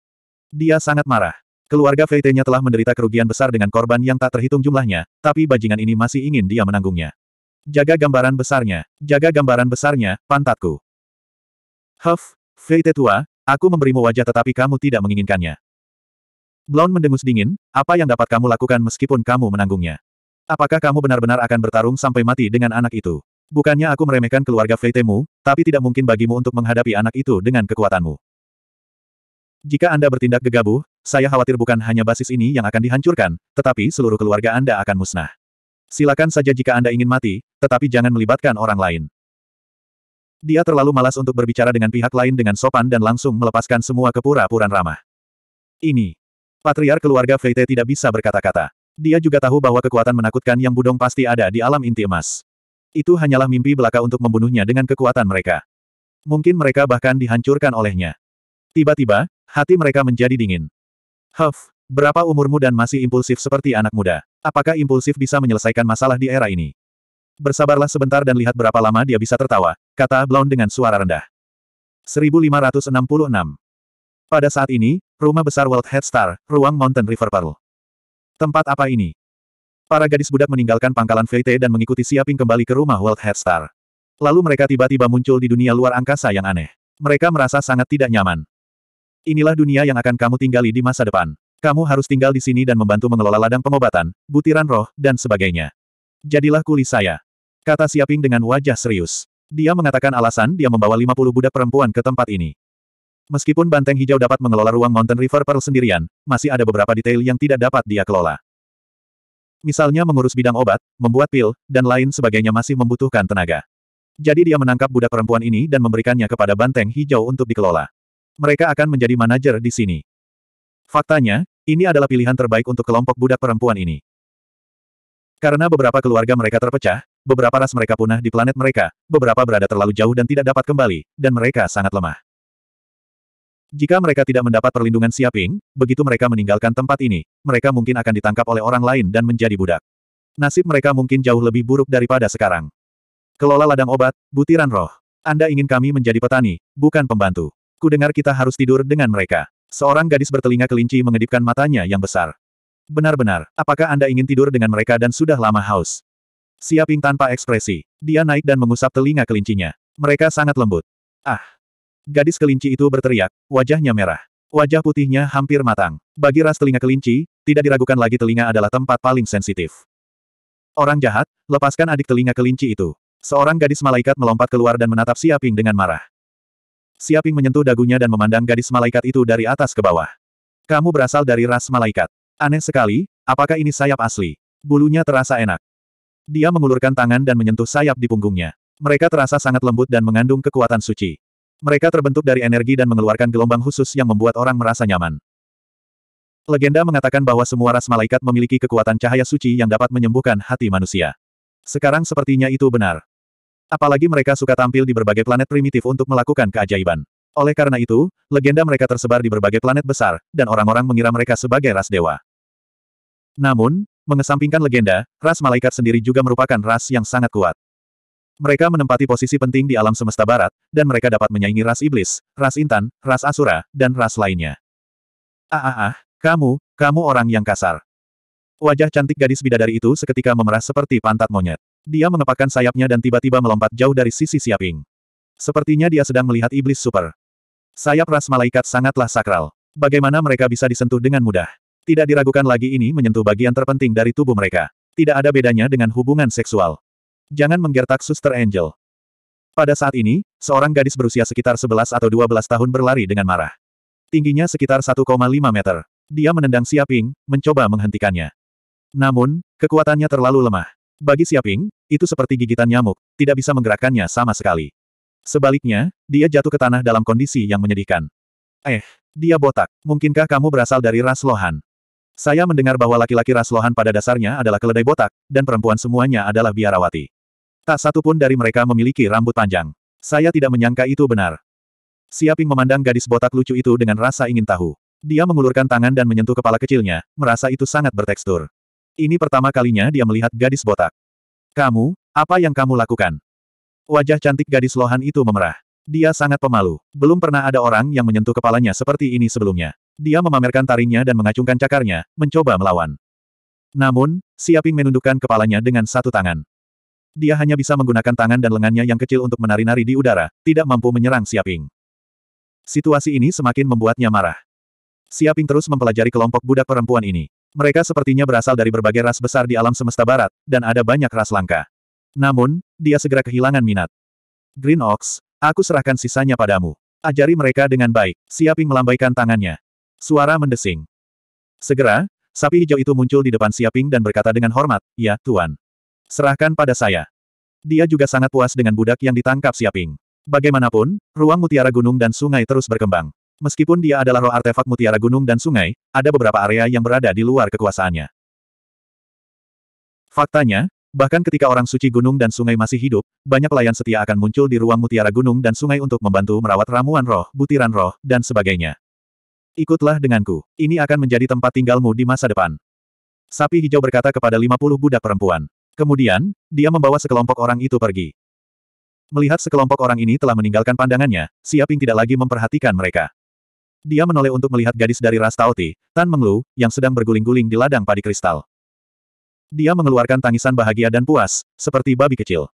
Dia sangat marah. Keluarga Feite-nya telah menderita kerugian besar dengan korban yang tak terhitung jumlahnya, tapi bajingan ini masih ingin dia menanggungnya. Jaga gambaran besarnya, jaga gambaran besarnya, pantatku. Huff, Feite tua, aku memberimu wajah tetapi kamu tidak menginginkannya. Blon mendengus dingin, apa yang dapat kamu lakukan meskipun kamu menanggungnya? Apakah kamu benar-benar akan bertarung sampai mati dengan anak itu? Bukannya aku meremehkan keluarga Feitemu, tapi tidak mungkin bagimu untuk menghadapi anak itu dengan kekuatanmu. Jika Anda bertindak gegabah, saya khawatir bukan hanya basis ini yang akan dihancurkan, tetapi seluruh keluarga Anda akan musnah. Silakan saja jika Anda ingin mati, tetapi jangan melibatkan orang lain. Dia terlalu malas untuk berbicara dengan pihak lain dengan sopan dan langsung melepaskan semua kepura-puran ramah. Ini. patriar keluarga Feite tidak bisa berkata-kata. Dia juga tahu bahwa kekuatan menakutkan yang Budong pasti ada di alam inti emas. Itu hanyalah mimpi belaka untuk membunuhnya dengan kekuatan mereka. Mungkin mereka bahkan dihancurkan olehnya. Tiba-tiba, hati mereka menjadi dingin. Huff, berapa umurmu dan masih impulsif seperti anak muda? Apakah impulsif bisa menyelesaikan masalah di era ini? Bersabarlah sebentar dan lihat berapa lama dia bisa tertawa, kata Blount dengan suara rendah. 1566. Pada saat ini, rumah besar World Head Star, ruang Mountain River Pearl. Tempat apa ini? Para gadis budak meninggalkan pangkalan Feite dan mengikuti Siaping kembali ke rumah World Head Star. Lalu mereka tiba-tiba muncul di dunia luar angkasa yang aneh. Mereka merasa sangat tidak nyaman. Inilah dunia yang akan kamu tinggali di masa depan. Kamu harus tinggal di sini dan membantu mengelola ladang pengobatan, butiran roh, dan sebagainya. Jadilah kuli saya. Kata Siaping dengan wajah serius. Dia mengatakan alasan dia membawa 50 budak perempuan ke tempat ini. Meskipun Banteng Hijau dapat mengelola ruang Mountain River Pearl sendirian, masih ada beberapa detail yang tidak dapat dia kelola. Misalnya mengurus bidang obat, membuat pil, dan lain sebagainya masih membutuhkan tenaga. Jadi dia menangkap budak perempuan ini dan memberikannya kepada Banteng Hijau untuk dikelola. Mereka akan menjadi manajer di sini. Faktanya, ini adalah pilihan terbaik untuk kelompok budak perempuan ini. Karena beberapa keluarga mereka terpecah, beberapa ras mereka punah di planet mereka, beberapa berada terlalu jauh dan tidak dapat kembali, dan mereka sangat lemah. Jika mereka tidak mendapat perlindungan Siaping, begitu mereka meninggalkan tempat ini, mereka mungkin akan ditangkap oleh orang lain dan menjadi budak. Nasib mereka mungkin jauh lebih buruk daripada sekarang. Kelola ladang obat, butiran roh. Anda ingin kami menjadi petani, bukan pembantu. Kudengar kita harus tidur dengan mereka. Seorang gadis bertelinga kelinci mengedipkan matanya yang besar. Benar-benar, apakah Anda ingin tidur dengan mereka dan sudah lama haus? Siaping tanpa ekspresi. Dia naik dan mengusap telinga kelincinya. Mereka sangat lembut. Ah, Gadis kelinci itu berteriak, wajahnya merah. Wajah putihnya hampir matang. Bagi ras telinga kelinci, tidak diragukan lagi telinga adalah tempat paling sensitif. Orang jahat, lepaskan adik telinga kelinci itu. Seorang gadis malaikat melompat keluar dan menatap Siaping dengan marah. Siaping menyentuh dagunya dan memandang gadis malaikat itu dari atas ke bawah. Kamu berasal dari ras malaikat. Aneh sekali, apakah ini sayap asli? Bulunya terasa enak. Dia mengulurkan tangan dan menyentuh sayap di punggungnya. Mereka terasa sangat lembut dan mengandung kekuatan suci. Mereka terbentuk dari energi dan mengeluarkan gelombang khusus yang membuat orang merasa nyaman. Legenda mengatakan bahwa semua ras malaikat memiliki kekuatan cahaya suci yang dapat menyembuhkan hati manusia. Sekarang sepertinya itu benar. Apalagi mereka suka tampil di berbagai planet primitif untuk melakukan keajaiban. Oleh karena itu, legenda mereka tersebar di berbagai planet besar, dan orang-orang mengira mereka sebagai ras dewa. Namun, mengesampingkan legenda, ras malaikat sendiri juga merupakan ras yang sangat kuat. Mereka menempati posisi penting di alam semesta barat, dan mereka dapat menyaingi ras iblis, ras intan, ras asura, dan ras lainnya. Ah ah ah, kamu, kamu orang yang kasar. Wajah cantik gadis bidadari itu seketika memerah seperti pantat monyet. Dia mengepakkan sayapnya dan tiba-tiba melompat jauh dari sisi Siaping. Sepertinya dia sedang melihat iblis super. Sayap ras malaikat sangatlah sakral. Bagaimana mereka bisa disentuh dengan mudah? Tidak diragukan lagi ini menyentuh bagian terpenting dari tubuh mereka. Tidak ada bedanya dengan hubungan seksual. Jangan menggertak Suster Angel. Pada saat ini, seorang gadis berusia sekitar 11 atau 12 tahun berlari dengan marah. Tingginya sekitar 1,5 meter. Dia menendang Siaping, mencoba menghentikannya. Namun, kekuatannya terlalu lemah. Bagi Siaping, itu seperti gigitan nyamuk, tidak bisa menggerakkannya sama sekali. Sebaliknya, dia jatuh ke tanah dalam kondisi yang menyedihkan. Eh, dia botak. Mungkinkah kamu berasal dari ras Lohan? Saya mendengar bahwa laki-laki ras Lohan pada dasarnya adalah keledai botak, dan perempuan semuanya adalah biarawati. Tak satu pun dari mereka memiliki rambut panjang. Saya tidak menyangka itu benar. Siaping memandang gadis botak lucu itu dengan rasa ingin tahu. Dia mengulurkan tangan dan menyentuh kepala kecilnya, merasa itu sangat bertekstur. Ini pertama kalinya dia melihat gadis botak. Kamu, apa yang kamu lakukan? Wajah cantik gadis lohan itu memerah. Dia sangat pemalu. Belum pernah ada orang yang menyentuh kepalanya seperti ini sebelumnya. Dia memamerkan taringnya dan mengacungkan cakarnya, mencoba melawan. Namun, Siaping menundukkan kepalanya dengan satu tangan. Dia hanya bisa menggunakan tangan dan lengannya yang kecil untuk menari-nari di udara, tidak mampu menyerang Siaping. Situasi ini semakin membuatnya marah. Siaping terus mempelajari kelompok budak perempuan ini. Mereka sepertinya berasal dari berbagai ras besar di alam semesta barat, dan ada banyak ras langka. Namun, dia segera kehilangan minat. Green Ox, aku serahkan sisanya padamu. Ajari mereka dengan baik. Siaping melambaikan tangannya. Suara mendesing. Segera, sapi hijau itu muncul di depan Siaping dan berkata dengan hormat, Ya, Tuan. Serahkan pada saya. Dia juga sangat puas dengan budak yang ditangkap Siaping. Bagaimanapun, ruang mutiara gunung dan sungai terus berkembang. Meskipun dia adalah roh artefak mutiara gunung dan sungai, ada beberapa area yang berada di luar kekuasaannya. Faktanya, bahkan ketika orang suci gunung dan sungai masih hidup, banyak pelayan setia akan muncul di ruang mutiara gunung dan sungai untuk membantu merawat ramuan roh, butiran roh, dan sebagainya. Ikutlah denganku. Ini akan menjadi tempat tinggalmu di masa depan. Sapi hijau berkata kepada 50 budak perempuan. Kemudian, dia membawa sekelompok orang itu pergi. Melihat sekelompok orang ini telah meninggalkan pandangannya, Siaping tidak lagi memperhatikan mereka. Dia menoleh untuk melihat gadis dari ras Tauti, Tan Menglu, yang sedang berguling-guling di ladang padi kristal. Dia mengeluarkan tangisan bahagia dan puas, seperti babi kecil.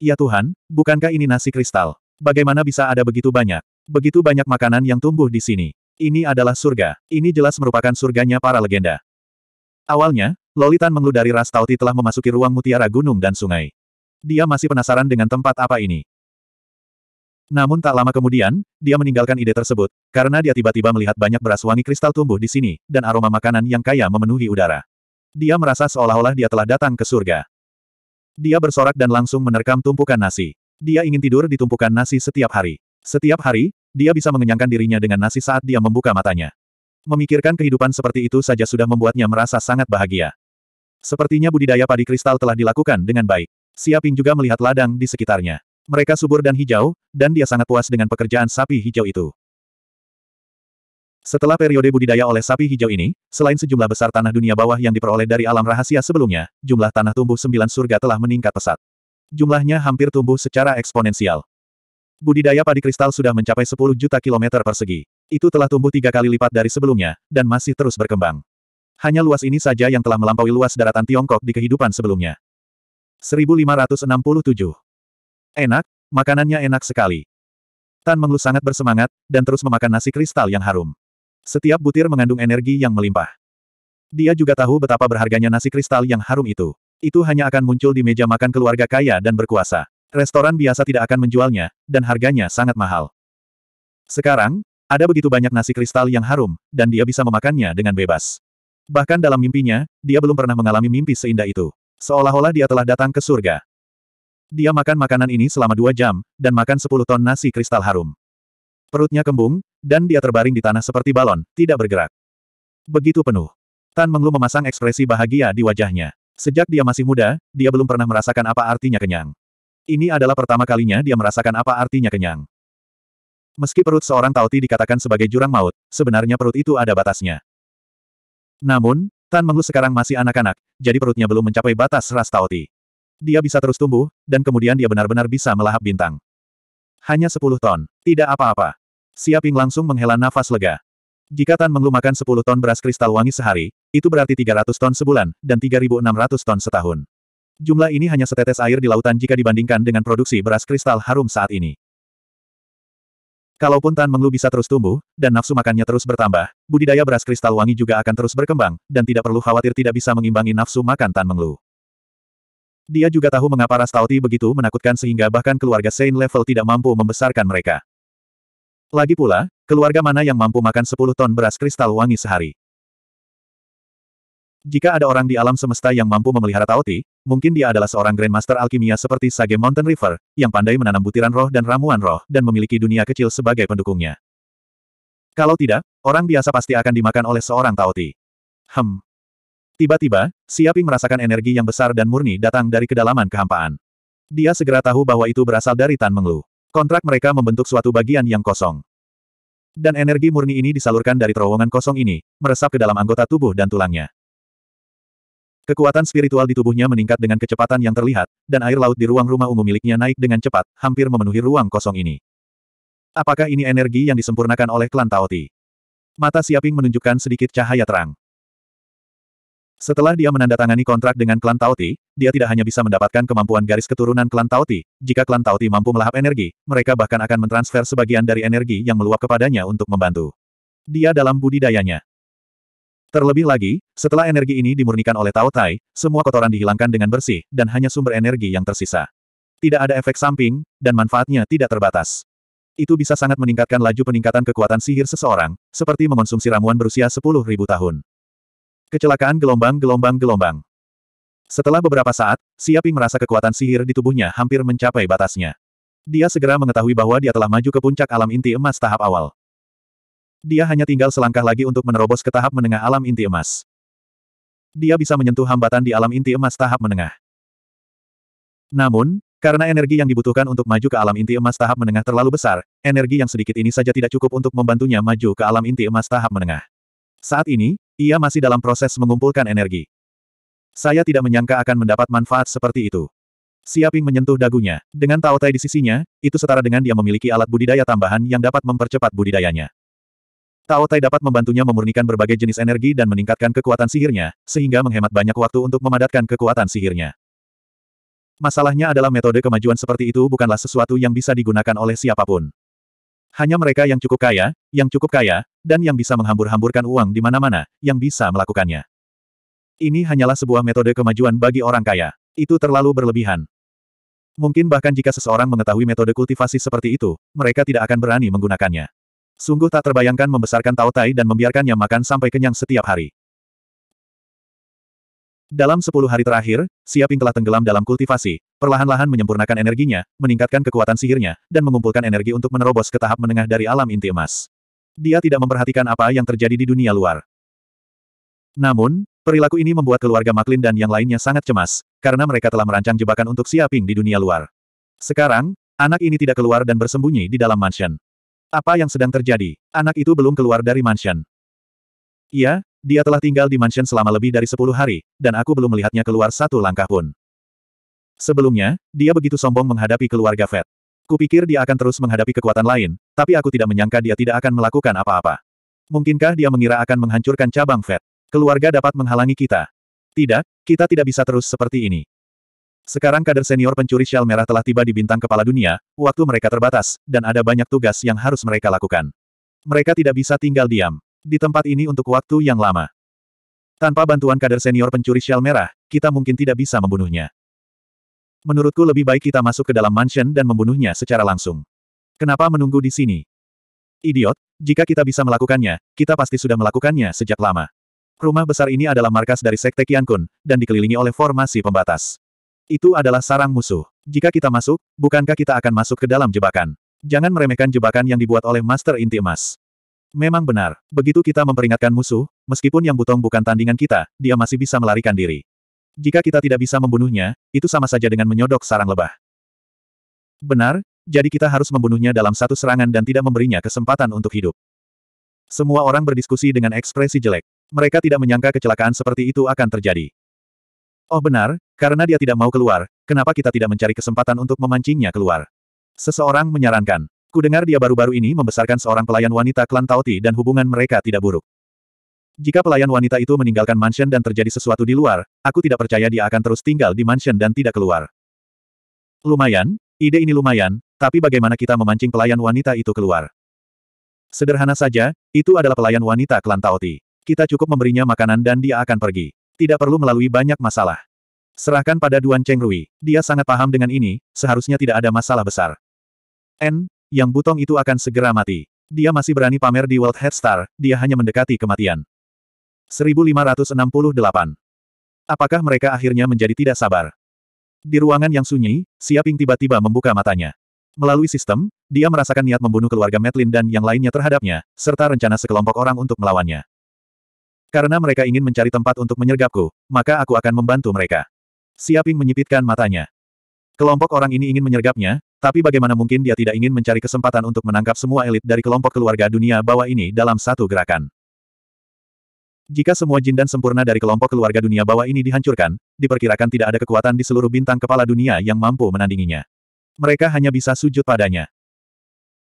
Ya Tuhan, bukankah ini nasi kristal? Bagaimana bisa ada begitu banyak? Begitu banyak makanan yang tumbuh di sini. Ini adalah surga. Ini jelas merupakan surganya para legenda. Awalnya, Lolitan dari Ras Tauti telah memasuki ruang mutiara gunung dan sungai. Dia masih penasaran dengan tempat apa ini. Namun tak lama kemudian, dia meninggalkan ide tersebut, karena dia tiba-tiba melihat banyak beras wangi kristal tumbuh di sini, dan aroma makanan yang kaya memenuhi udara. Dia merasa seolah-olah dia telah datang ke surga. Dia bersorak dan langsung menerkam tumpukan nasi. Dia ingin tidur di tumpukan nasi setiap hari. Setiap hari, dia bisa mengenyangkan dirinya dengan nasi saat dia membuka matanya. Memikirkan kehidupan seperti itu saja sudah membuatnya merasa sangat bahagia. Sepertinya budidaya padi kristal telah dilakukan dengan baik. Siaping juga melihat ladang di sekitarnya. Mereka subur dan hijau, dan dia sangat puas dengan pekerjaan sapi hijau itu. Setelah periode budidaya oleh sapi hijau ini, selain sejumlah besar tanah dunia bawah yang diperoleh dari alam rahasia sebelumnya, jumlah tanah tumbuh sembilan surga telah meningkat pesat. Jumlahnya hampir tumbuh secara eksponensial. Budidaya padi kristal sudah mencapai 10 juta kilometer persegi. Itu telah tumbuh tiga kali lipat dari sebelumnya, dan masih terus berkembang hanya luas ini saja yang telah melampaui luas daratan Tiongkok di kehidupan sebelumnya. 1567. Enak, makanannya enak sekali. Tan Menglu sangat bersemangat, dan terus memakan nasi kristal yang harum. Setiap butir mengandung energi yang melimpah. Dia juga tahu betapa berharganya nasi kristal yang harum itu. Itu hanya akan muncul di meja makan keluarga kaya dan berkuasa. Restoran biasa tidak akan menjualnya, dan harganya sangat mahal. Sekarang, ada begitu banyak nasi kristal yang harum, dan dia bisa memakannya dengan bebas. Bahkan dalam mimpinya, dia belum pernah mengalami mimpi seindah itu. Seolah-olah dia telah datang ke surga. Dia makan makanan ini selama dua jam, dan makan sepuluh ton nasi kristal harum. Perutnya kembung, dan dia terbaring di tanah seperti balon, tidak bergerak. Begitu penuh. Tan Menglu memasang ekspresi bahagia di wajahnya. Sejak dia masih muda, dia belum pernah merasakan apa artinya kenyang. Ini adalah pertama kalinya dia merasakan apa artinya kenyang. Meski perut seorang Tauti dikatakan sebagai jurang maut, sebenarnya perut itu ada batasnya. Namun, Tan Menglu sekarang masih anak-anak, jadi perutnya belum mencapai batas ras Taoti. Dia bisa terus tumbuh, dan kemudian dia benar-benar bisa melahap bintang. Hanya 10 ton. Tidak apa-apa. Siaping langsung menghela nafas lega. Jika Tan Menglu makan 10 ton beras kristal wangi sehari, itu berarti 300 ton sebulan, dan 3.600 ton setahun. Jumlah ini hanya setetes air di lautan jika dibandingkan dengan produksi beras kristal harum saat ini. Kalaupun Tan Menglu bisa terus tumbuh, dan nafsu makannya terus bertambah, budidaya beras kristal wangi juga akan terus berkembang, dan tidak perlu khawatir tidak bisa mengimbangi nafsu makan Tan Menglu. Dia juga tahu mengapa Rastauti begitu menakutkan sehingga bahkan keluarga Saint Level tidak mampu membesarkan mereka. Lagi pula, keluarga mana yang mampu makan 10 ton beras kristal wangi sehari? Jika ada orang di alam semesta yang mampu memelihara Taoti, mungkin dia adalah seorang Grandmaster Alkimia seperti Sage Mountain River, yang pandai menanam butiran roh dan ramuan roh, dan memiliki dunia kecil sebagai pendukungnya. Kalau tidak, orang biasa pasti akan dimakan oleh seorang Taoti. Hmm. Tiba-tiba, Siaping merasakan energi yang besar dan murni datang dari kedalaman kehampaan. Dia segera tahu bahwa itu berasal dari Tan Menglu. Kontrak mereka membentuk suatu bagian yang kosong. Dan energi murni ini disalurkan dari terowongan kosong ini, meresap ke dalam anggota tubuh dan tulangnya. Kekuatan spiritual di tubuhnya meningkat dengan kecepatan yang terlihat, dan air laut di ruang rumah ungu miliknya naik dengan cepat, hampir memenuhi ruang kosong ini. Apakah ini energi yang disempurnakan oleh klan Taoti? Mata Siaping menunjukkan sedikit cahaya terang. Setelah dia menandatangani kontrak dengan klan Taoti, dia tidak hanya bisa mendapatkan kemampuan garis keturunan klan Taoti, jika klan Taoti mampu melahap energi, mereka bahkan akan mentransfer sebagian dari energi yang meluap kepadanya untuk membantu. Dia dalam budidayanya. Terlebih lagi, setelah energi ini dimurnikan oleh Tao Tai, semua kotoran dihilangkan dengan bersih, dan hanya sumber energi yang tersisa. Tidak ada efek samping, dan manfaatnya tidak terbatas. Itu bisa sangat meningkatkan laju peningkatan kekuatan sihir seseorang, seperti mengonsumsi ramuan berusia 10.000 tahun. Kecelakaan gelombang-gelombang-gelombang. Setelah beberapa saat, Siaping merasa kekuatan sihir di tubuhnya hampir mencapai batasnya. Dia segera mengetahui bahwa dia telah maju ke puncak alam inti emas tahap awal. Dia hanya tinggal selangkah lagi untuk menerobos ke tahap menengah alam inti emas. Dia bisa menyentuh hambatan di alam inti emas tahap menengah. Namun, karena energi yang dibutuhkan untuk maju ke alam inti emas tahap menengah terlalu besar, energi yang sedikit ini saja tidak cukup untuk membantunya maju ke alam inti emas tahap menengah. Saat ini, ia masih dalam proses mengumpulkan energi. Saya tidak menyangka akan mendapat manfaat seperti itu. Siaping menyentuh dagunya. Dengan Tao Tai di sisinya, itu setara dengan dia memiliki alat budidaya tambahan yang dapat mempercepat budidayanya. Tao Tai dapat membantunya memurnikan berbagai jenis energi dan meningkatkan kekuatan sihirnya, sehingga menghemat banyak waktu untuk memadatkan kekuatan sihirnya. Masalahnya adalah metode kemajuan seperti itu bukanlah sesuatu yang bisa digunakan oleh siapapun. Hanya mereka yang cukup kaya, yang cukup kaya, dan yang bisa menghambur-hamburkan uang di mana-mana, yang bisa melakukannya. Ini hanyalah sebuah metode kemajuan bagi orang kaya. Itu terlalu berlebihan. Mungkin bahkan jika seseorang mengetahui metode kultivasi seperti itu, mereka tidak akan berani menggunakannya. Sungguh tak terbayangkan membesarkan Tao Tai dan membiarkannya makan sampai kenyang setiap hari. Dalam sepuluh hari terakhir, Siaping telah tenggelam dalam kultivasi, perlahan-lahan menyempurnakan energinya, meningkatkan kekuatan sihirnya, dan mengumpulkan energi untuk menerobos ke tahap menengah dari alam inti emas. Dia tidak memperhatikan apa yang terjadi di dunia luar. Namun, perilaku ini membuat keluarga Maklin dan yang lainnya sangat cemas, karena mereka telah merancang jebakan untuk Siaping di dunia luar. Sekarang, anak ini tidak keluar dan bersembunyi di dalam mansion. Apa yang sedang terjadi? Anak itu belum keluar dari mansion. Iya, dia telah tinggal di mansion selama lebih dari sepuluh hari, dan aku belum melihatnya keluar satu langkah pun. Sebelumnya, dia begitu sombong menghadapi keluarga Fed. Kupikir dia akan terus menghadapi kekuatan lain, tapi aku tidak menyangka dia tidak akan melakukan apa-apa. Mungkinkah dia mengira akan menghancurkan cabang Fed? Keluarga dapat menghalangi kita. Tidak, kita tidak bisa terus seperti ini. Sekarang kader senior pencuri shell merah telah tiba di bintang kepala dunia, waktu mereka terbatas, dan ada banyak tugas yang harus mereka lakukan. Mereka tidak bisa tinggal diam. Di tempat ini untuk waktu yang lama. Tanpa bantuan kader senior pencuri shell merah, kita mungkin tidak bisa membunuhnya. Menurutku lebih baik kita masuk ke dalam mansion dan membunuhnya secara langsung. Kenapa menunggu di sini? Idiot, jika kita bisa melakukannya, kita pasti sudah melakukannya sejak lama. Rumah besar ini adalah markas dari Sekte Qiankun, dan dikelilingi oleh formasi pembatas. Itu adalah sarang musuh. Jika kita masuk, bukankah kita akan masuk ke dalam jebakan? Jangan meremehkan jebakan yang dibuat oleh Master Inti Emas. Memang benar, begitu kita memperingatkan musuh, meskipun yang butong bukan tandingan kita, dia masih bisa melarikan diri. Jika kita tidak bisa membunuhnya, itu sama saja dengan menyodok sarang lebah. Benar, jadi kita harus membunuhnya dalam satu serangan dan tidak memberinya kesempatan untuk hidup. Semua orang berdiskusi dengan ekspresi jelek. Mereka tidak menyangka kecelakaan seperti itu akan terjadi. Oh benar, karena dia tidak mau keluar, kenapa kita tidak mencari kesempatan untuk memancingnya keluar? Seseorang menyarankan. Kudengar dia baru-baru ini membesarkan seorang pelayan wanita klan Tauti dan hubungan mereka tidak buruk. Jika pelayan wanita itu meninggalkan mansion dan terjadi sesuatu di luar, aku tidak percaya dia akan terus tinggal di mansion dan tidak keluar. Lumayan, ide ini lumayan, tapi bagaimana kita memancing pelayan wanita itu keluar? Sederhana saja, itu adalah pelayan wanita klan Tauti. Kita cukup memberinya makanan dan dia akan pergi. Tidak perlu melalui banyak masalah. Serahkan pada Duan Cheng Rui, dia sangat paham dengan ini, seharusnya tidak ada masalah besar. N, yang butong itu akan segera mati. Dia masih berani pamer di World Head Star, dia hanya mendekati kematian. 1568. Apakah mereka akhirnya menjadi tidak sabar? Di ruangan yang sunyi, Siaping tiba-tiba membuka matanya. Melalui sistem, dia merasakan niat membunuh keluarga Metlin dan yang lainnya terhadapnya, serta rencana sekelompok orang untuk melawannya. Karena mereka ingin mencari tempat untuk menyergapku, maka aku akan membantu mereka. Siaping menyipitkan matanya. Kelompok orang ini ingin menyergapnya, tapi bagaimana mungkin dia tidak ingin mencari kesempatan untuk menangkap semua elit dari kelompok keluarga dunia bawah ini dalam satu gerakan. Jika semua jin dan sempurna dari kelompok keluarga dunia bawah ini dihancurkan, diperkirakan tidak ada kekuatan di seluruh bintang kepala dunia yang mampu menandinginya. Mereka hanya bisa sujud padanya.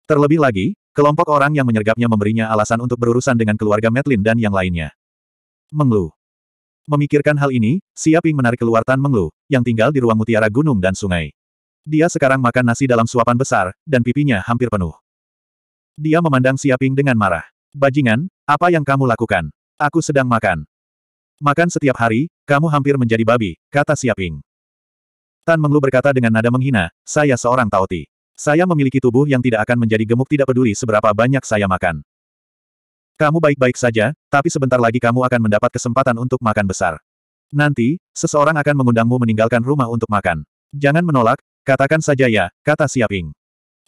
Terlebih lagi, kelompok orang yang menyergapnya memberinya alasan untuk berurusan dengan keluarga Metlin dan yang lainnya. Menglu. Memikirkan hal ini, Siaping menarik keluar Tan Menglu, yang tinggal di ruang mutiara gunung dan sungai. Dia sekarang makan nasi dalam suapan besar, dan pipinya hampir penuh. Dia memandang Siaping dengan marah. Bajingan, apa yang kamu lakukan? Aku sedang makan. Makan setiap hari, kamu hampir menjadi babi, kata Siaping. Tan Menglu berkata dengan nada menghina, saya seorang Tauti. Saya memiliki tubuh yang tidak akan menjadi gemuk tidak peduli seberapa banyak saya makan. Kamu baik-baik saja, tapi sebentar lagi kamu akan mendapat kesempatan untuk makan besar. Nanti, seseorang akan mengundangmu meninggalkan rumah untuk makan. Jangan menolak, katakan saja ya, kata Siaping.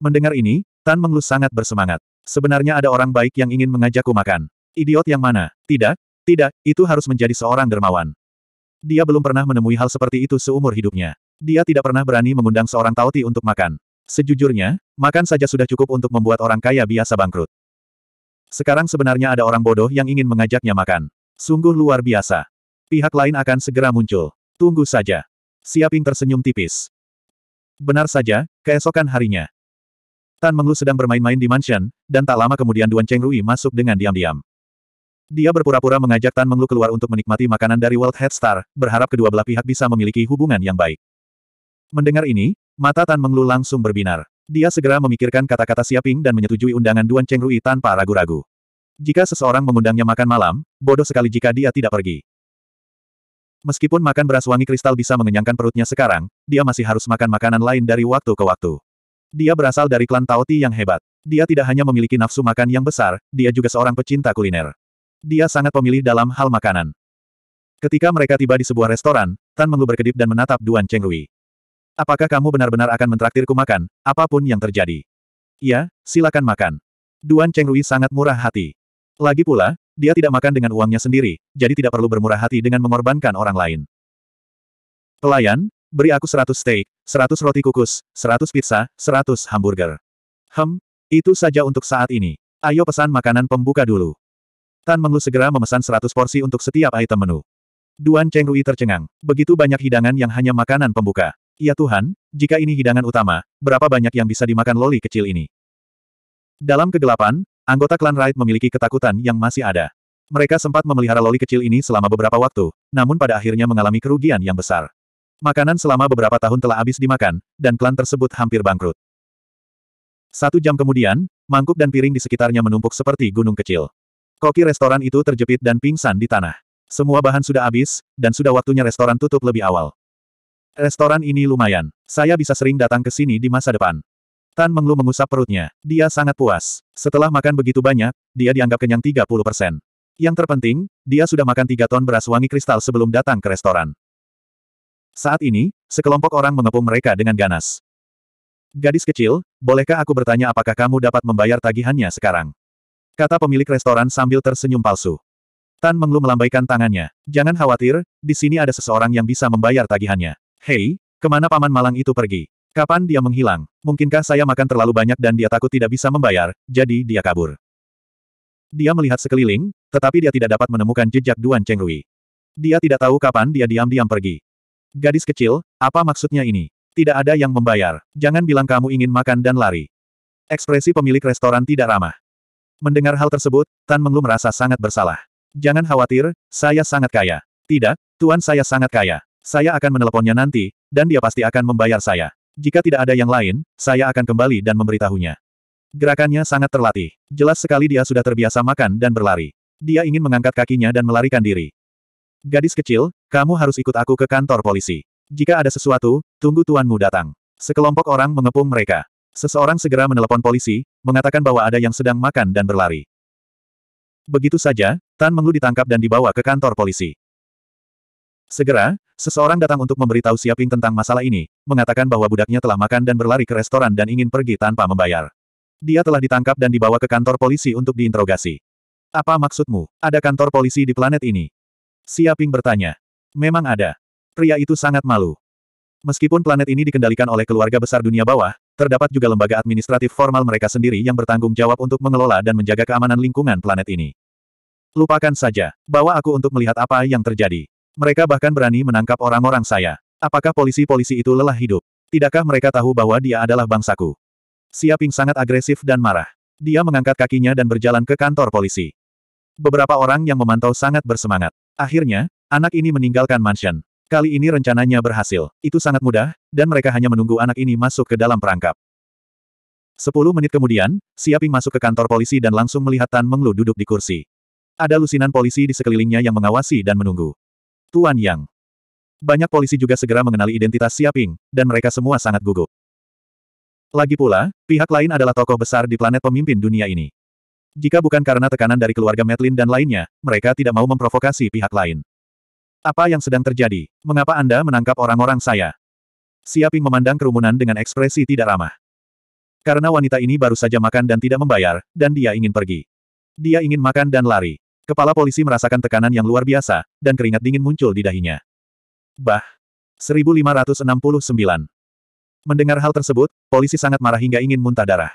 Mendengar ini, Tan Menglu sangat bersemangat. Sebenarnya ada orang baik yang ingin mengajakku makan. Idiot yang mana? Tidak, tidak, itu harus menjadi seorang dermawan. Dia belum pernah menemui hal seperti itu seumur hidupnya. Dia tidak pernah berani mengundang seorang tauti untuk makan. Sejujurnya, makan saja sudah cukup untuk membuat orang kaya biasa bangkrut. Sekarang sebenarnya ada orang bodoh yang ingin mengajaknya makan. Sungguh luar biasa. Pihak lain akan segera muncul. Tunggu saja. Siaping tersenyum tipis. Benar saja, keesokan harinya. Tan Menglu sedang bermain-main di mansion, dan tak lama kemudian Duan Cheng Rui masuk dengan diam-diam. Dia berpura-pura mengajak Tan Menglu keluar untuk menikmati makanan dari World Head Star, berharap kedua belah pihak bisa memiliki hubungan yang baik. Mendengar ini, mata Tan Menglu langsung berbinar. Dia segera memikirkan kata-kata Siaping dan menyetujui undangan Duan Cheng Rui tanpa ragu-ragu. Jika seseorang mengundangnya makan malam, bodoh sekali jika dia tidak pergi. Meskipun makan beras wangi kristal bisa mengenyangkan perutnya sekarang, dia masih harus makan makanan lain dari waktu ke waktu. Dia berasal dari klan Taoti yang hebat. Dia tidak hanya memiliki nafsu makan yang besar, dia juga seorang pecinta kuliner. Dia sangat pemilih dalam hal makanan. Ketika mereka tiba di sebuah restoran, Tan Menglu berkedip dan menatap Duan Cheng Rui. Apakah kamu benar-benar akan mentraktirku makan, apapun yang terjadi? Ya, silakan makan. Duan Cheng Rui sangat murah hati. Lagi pula, dia tidak makan dengan uangnya sendiri, jadi tidak perlu bermurah hati dengan mengorbankan orang lain. Pelayan, beri aku seratus steak, seratus roti kukus, seratus pizza, seratus hamburger. Hem, itu saja untuk saat ini. Ayo pesan makanan pembuka dulu. Tan Menglu segera memesan seratus porsi untuk setiap item menu. Duan Cheng Rui tercengang. Begitu banyak hidangan yang hanya makanan pembuka. Ya Tuhan, jika ini hidangan utama, berapa banyak yang bisa dimakan loli kecil ini? Dalam kegelapan, anggota klan Raid memiliki ketakutan yang masih ada. Mereka sempat memelihara loli kecil ini selama beberapa waktu, namun pada akhirnya mengalami kerugian yang besar. Makanan selama beberapa tahun telah habis dimakan, dan klan tersebut hampir bangkrut. Satu jam kemudian, mangkuk dan piring di sekitarnya menumpuk seperti gunung kecil. Koki restoran itu terjepit dan pingsan di tanah. Semua bahan sudah habis, dan sudah waktunya restoran tutup lebih awal. Restoran ini lumayan. Saya bisa sering datang ke sini di masa depan. Tan Menglu mengusap perutnya. Dia sangat puas. Setelah makan begitu banyak, dia dianggap kenyang 30 persen. Yang terpenting, dia sudah makan 3 ton beras wangi kristal sebelum datang ke restoran. Saat ini, sekelompok orang mengepung mereka dengan ganas. Gadis kecil, bolehkah aku bertanya apakah kamu dapat membayar tagihannya sekarang? Kata pemilik restoran sambil tersenyum palsu. Tan Menglu melambaikan tangannya. Jangan khawatir, di sini ada seseorang yang bisa membayar tagihannya. Hei, kemana Paman Malang itu pergi? Kapan dia menghilang? Mungkinkah saya makan terlalu banyak dan dia takut tidak bisa membayar, jadi dia kabur. Dia melihat sekeliling, tetapi dia tidak dapat menemukan jejak Duan Chengrui. Dia tidak tahu kapan dia diam-diam pergi. Gadis kecil, apa maksudnya ini? Tidak ada yang membayar. Jangan bilang kamu ingin makan dan lari. Ekspresi pemilik restoran tidak ramah. Mendengar hal tersebut, Tan Menglu merasa sangat bersalah. Jangan khawatir, saya sangat kaya. Tidak, Tuan saya sangat kaya. Saya akan meneleponnya nanti, dan dia pasti akan membayar saya. Jika tidak ada yang lain, saya akan kembali dan memberitahunya. Gerakannya sangat terlatih. Jelas sekali dia sudah terbiasa makan dan berlari. Dia ingin mengangkat kakinya dan melarikan diri. Gadis kecil, kamu harus ikut aku ke kantor polisi. Jika ada sesuatu, tunggu tuanmu datang. Sekelompok orang mengepung mereka. Seseorang segera menelepon polisi, mengatakan bahwa ada yang sedang makan dan berlari. Begitu saja, Tan Menglu ditangkap dan dibawa ke kantor polisi. Segera, seseorang datang untuk memberitahu Siaping tentang masalah ini, mengatakan bahwa budaknya telah makan dan berlari ke restoran dan ingin pergi tanpa membayar. Dia telah ditangkap dan dibawa ke kantor polisi untuk diinterogasi. Apa maksudmu? Ada kantor polisi di planet ini? Siaping bertanya. Memang ada. Pria itu sangat malu. Meskipun planet ini dikendalikan oleh keluarga besar dunia bawah, terdapat juga lembaga administratif formal mereka sendiri yang bertanggung jawab untuk mengelola dan menjaga keamanan lingkungan planet ini. Lupakan saja, bawa aku untuk melihat apa yang terjadi. Mereka bahkan berani menangkap orang-orang saya. Apakah polisi-polisi itu lelah hidup? Tidakkah mereka tahu bahwa dia adalah bangsaku? Siaping sangat agresif dan marah. Dia mengangkat kakinya dan berjalan ke kantor polisi. Beberapa orang yang memantau sangat bersemangat. Akhirnya, anak ini meninggalkan mansion. Kali ini rencananya berhasil. Itu sangat mudah, dan mereka hanya menunggu anak ini masuk ke dalam perangkap. Sepuluh menit kemudian, Siaping masuk ke kantor polisi dan langsung melihat Tan Menglu duduk di kursi. Ada lusinan polisi di sekelilingnya yang mengawasi dan menunggu. Tuan Yang. Banyak polisi juga segera mengenali identitas Siaping, dan mereka semua sangat gugup. Lagi pula, pihak lain adalah tokoh besar di planet pemimpin dunia ini. Jika bukan karena tekanan dari keluarga Metlin dan lainnya, mereka tidak mau memprovokasi pihak lain. Apa yang sedang terjadi? Mengapa Anda menangkap orang-orang saya? Siaping memandang kerumunan dengan ekspresi tidak ramah. Karena wanita ini baru saja makan dan tidak membayar, dan dia ingin pergi. Dia ingin makan dan lari. Kepala polisi merasakan tekanan yang luar biasa, dan keringat dingin muncul di dahinya. Bah! 1569. Mendengar hal tersebut, polisi sangat marah hingga ingin muntah darah.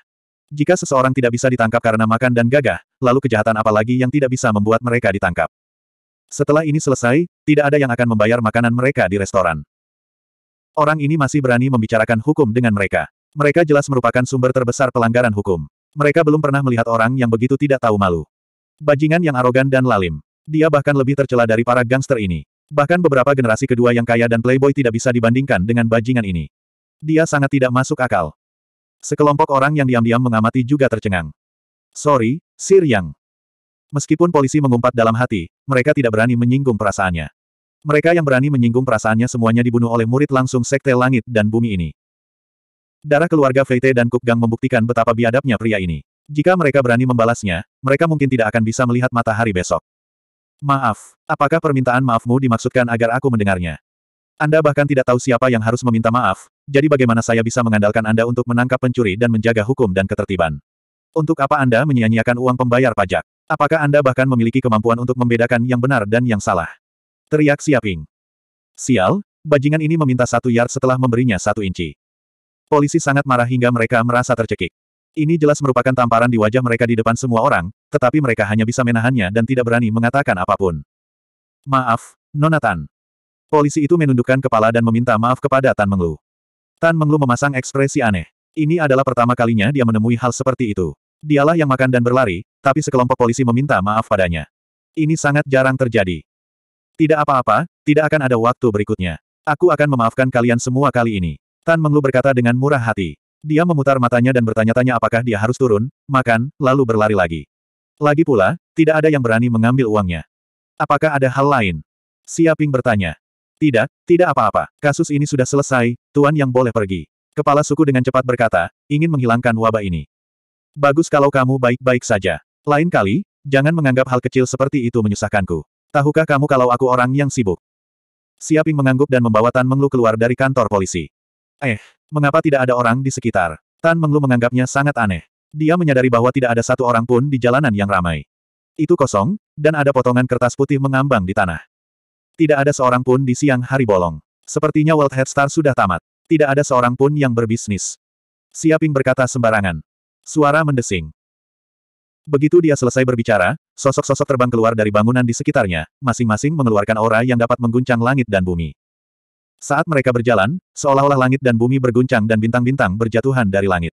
Jika seseorang tidak bisa ditangkap karena makan dan gagah, lalu kejahatan apa lagi yang tidak bisa membuat mereka ditangkap? Setelah ini selesai, tidak ada yang akan membayar makanan mereka di restoran. Orang ini masih berani membicarakan hukum dengan mereka. Mereka jelas merupakan sumber terbesar pelanggaran hukum. Mereka belum pernah melihat orang yang begitu tidak tahu malu. Bajingan yang arogan dan lalim. Dia bahkan lebih tercela dari para gangster ini. Bahkan beberapa generasi kedua yang kaya dan playboy tidak bisa dibandingkan dengan bajingan ini. Dia sangat tidak masuk akal. Sekelompok orang yang diam-diam mengamati juga tercengang. Sorry, Sir Yang. Meskipun polisi mengumpat dalam hati, mereka tidak berani menyinggung perasaannya. Mereka yang berani menyinggung perasaannya semuanya dibunuh oleh murid langsung Sekte Langit dan Bumi ini. Darah keluarga Feite dan Kukgang membuktikan betapa biadabnya pria ini. Jika mereka berani membalasnya, mereka mungkin tidak akan bisa melihat matahari besok. Maaf, apakah permintaan maafmu dimaksudkan agar aku mendengarnya? Anda bahkan tidak tahu siapa yang harus meminta maaf, jadi bagaimana saya bisa mengandalkan Anda untuk menangkap pencuri dan menjaga hukum dan ketertiban? Untuk apa Anda menyia-nyiakan uang pembayar pajak? Apakah Anda bahkan memiliki kemampuan untuk membedakan yang benar dan yang salah? Teriak Siaping. Sial, bajingan ini meminta satu yard setelah memberinya satu inci. Polisi sangat marah hingga mereka merasa tercekik. Ini jelas merupakan tamparan di wajah mereka di depan semua orang, tetapi mereka hanya bisa menahannya dan tidak berani mengatakan apapun. Maaf, Nonatan. Polisi itu menundukkan kepala dan meminta maaf kepada Tan Menglu. Tan Menglu memasang ekspresi aneh. Ini adalah pertama kalinya dia menemui hal seperti itu. Dialah yang makan dan berlari, tapi sekelompok polisi meminta maaf padanya. Ini sangat jarang terjadi. Tidak apa-apa, tidak akan ada waktu berikutnya. Aku akan memaafkan kalian semua kali ini. Tan Menglu berkata dengan murah hati. Dia memutar matanya dan bertanya-tanya apakah dia harus turun, makan, lalu berlari lagi. Lagi pula, tidak ada yang berani mengambil uangnya. Apakah ada hal lain? Siaping bertanya. Tidak, tidak apa-apa. Kasus ini sudah selesai, Tuan yang boleh pergi. Kepala suku dengan cepat berkata, ingin menghilangkan wabah ini. Bagus kalau kamu baik-baik saja. Lain kali, jangan menganggap hal kecil seperti itu menyusahkanku. Tahukah kamu kalau aku orang yang sibuk? Siaping mengangguk dan membawa Tan Menglu keluar dari kantor polisi. Eh, Mengapa tidak ada orang di sekitar? Tan Menglu menganggapnya sangat aneh. Dia menyadari bahwa tidak ada satu orang pun di jalanan yang ramai. Itu kosong, dan ada potongan kertas putih mengambang di tanah. Tidak ada seorang pun di siang hari bolong. Sepertinya World Head Star sudah tamat. Tidak ada seorang pun yang berbisnis. Siaping berkata sembarangan. Suara mendesing. Begitu dia selesai berbicara, sosok-sosok terbang keluar dari bangunan di sekitarnya, masing-masing mengeluarkan aura yang dapat mengguncang langit dan bumi. Saat mereka berjalan, seolah-olah langit dan bumi berguncang dan bintang-bintang berjatuhan dari langit.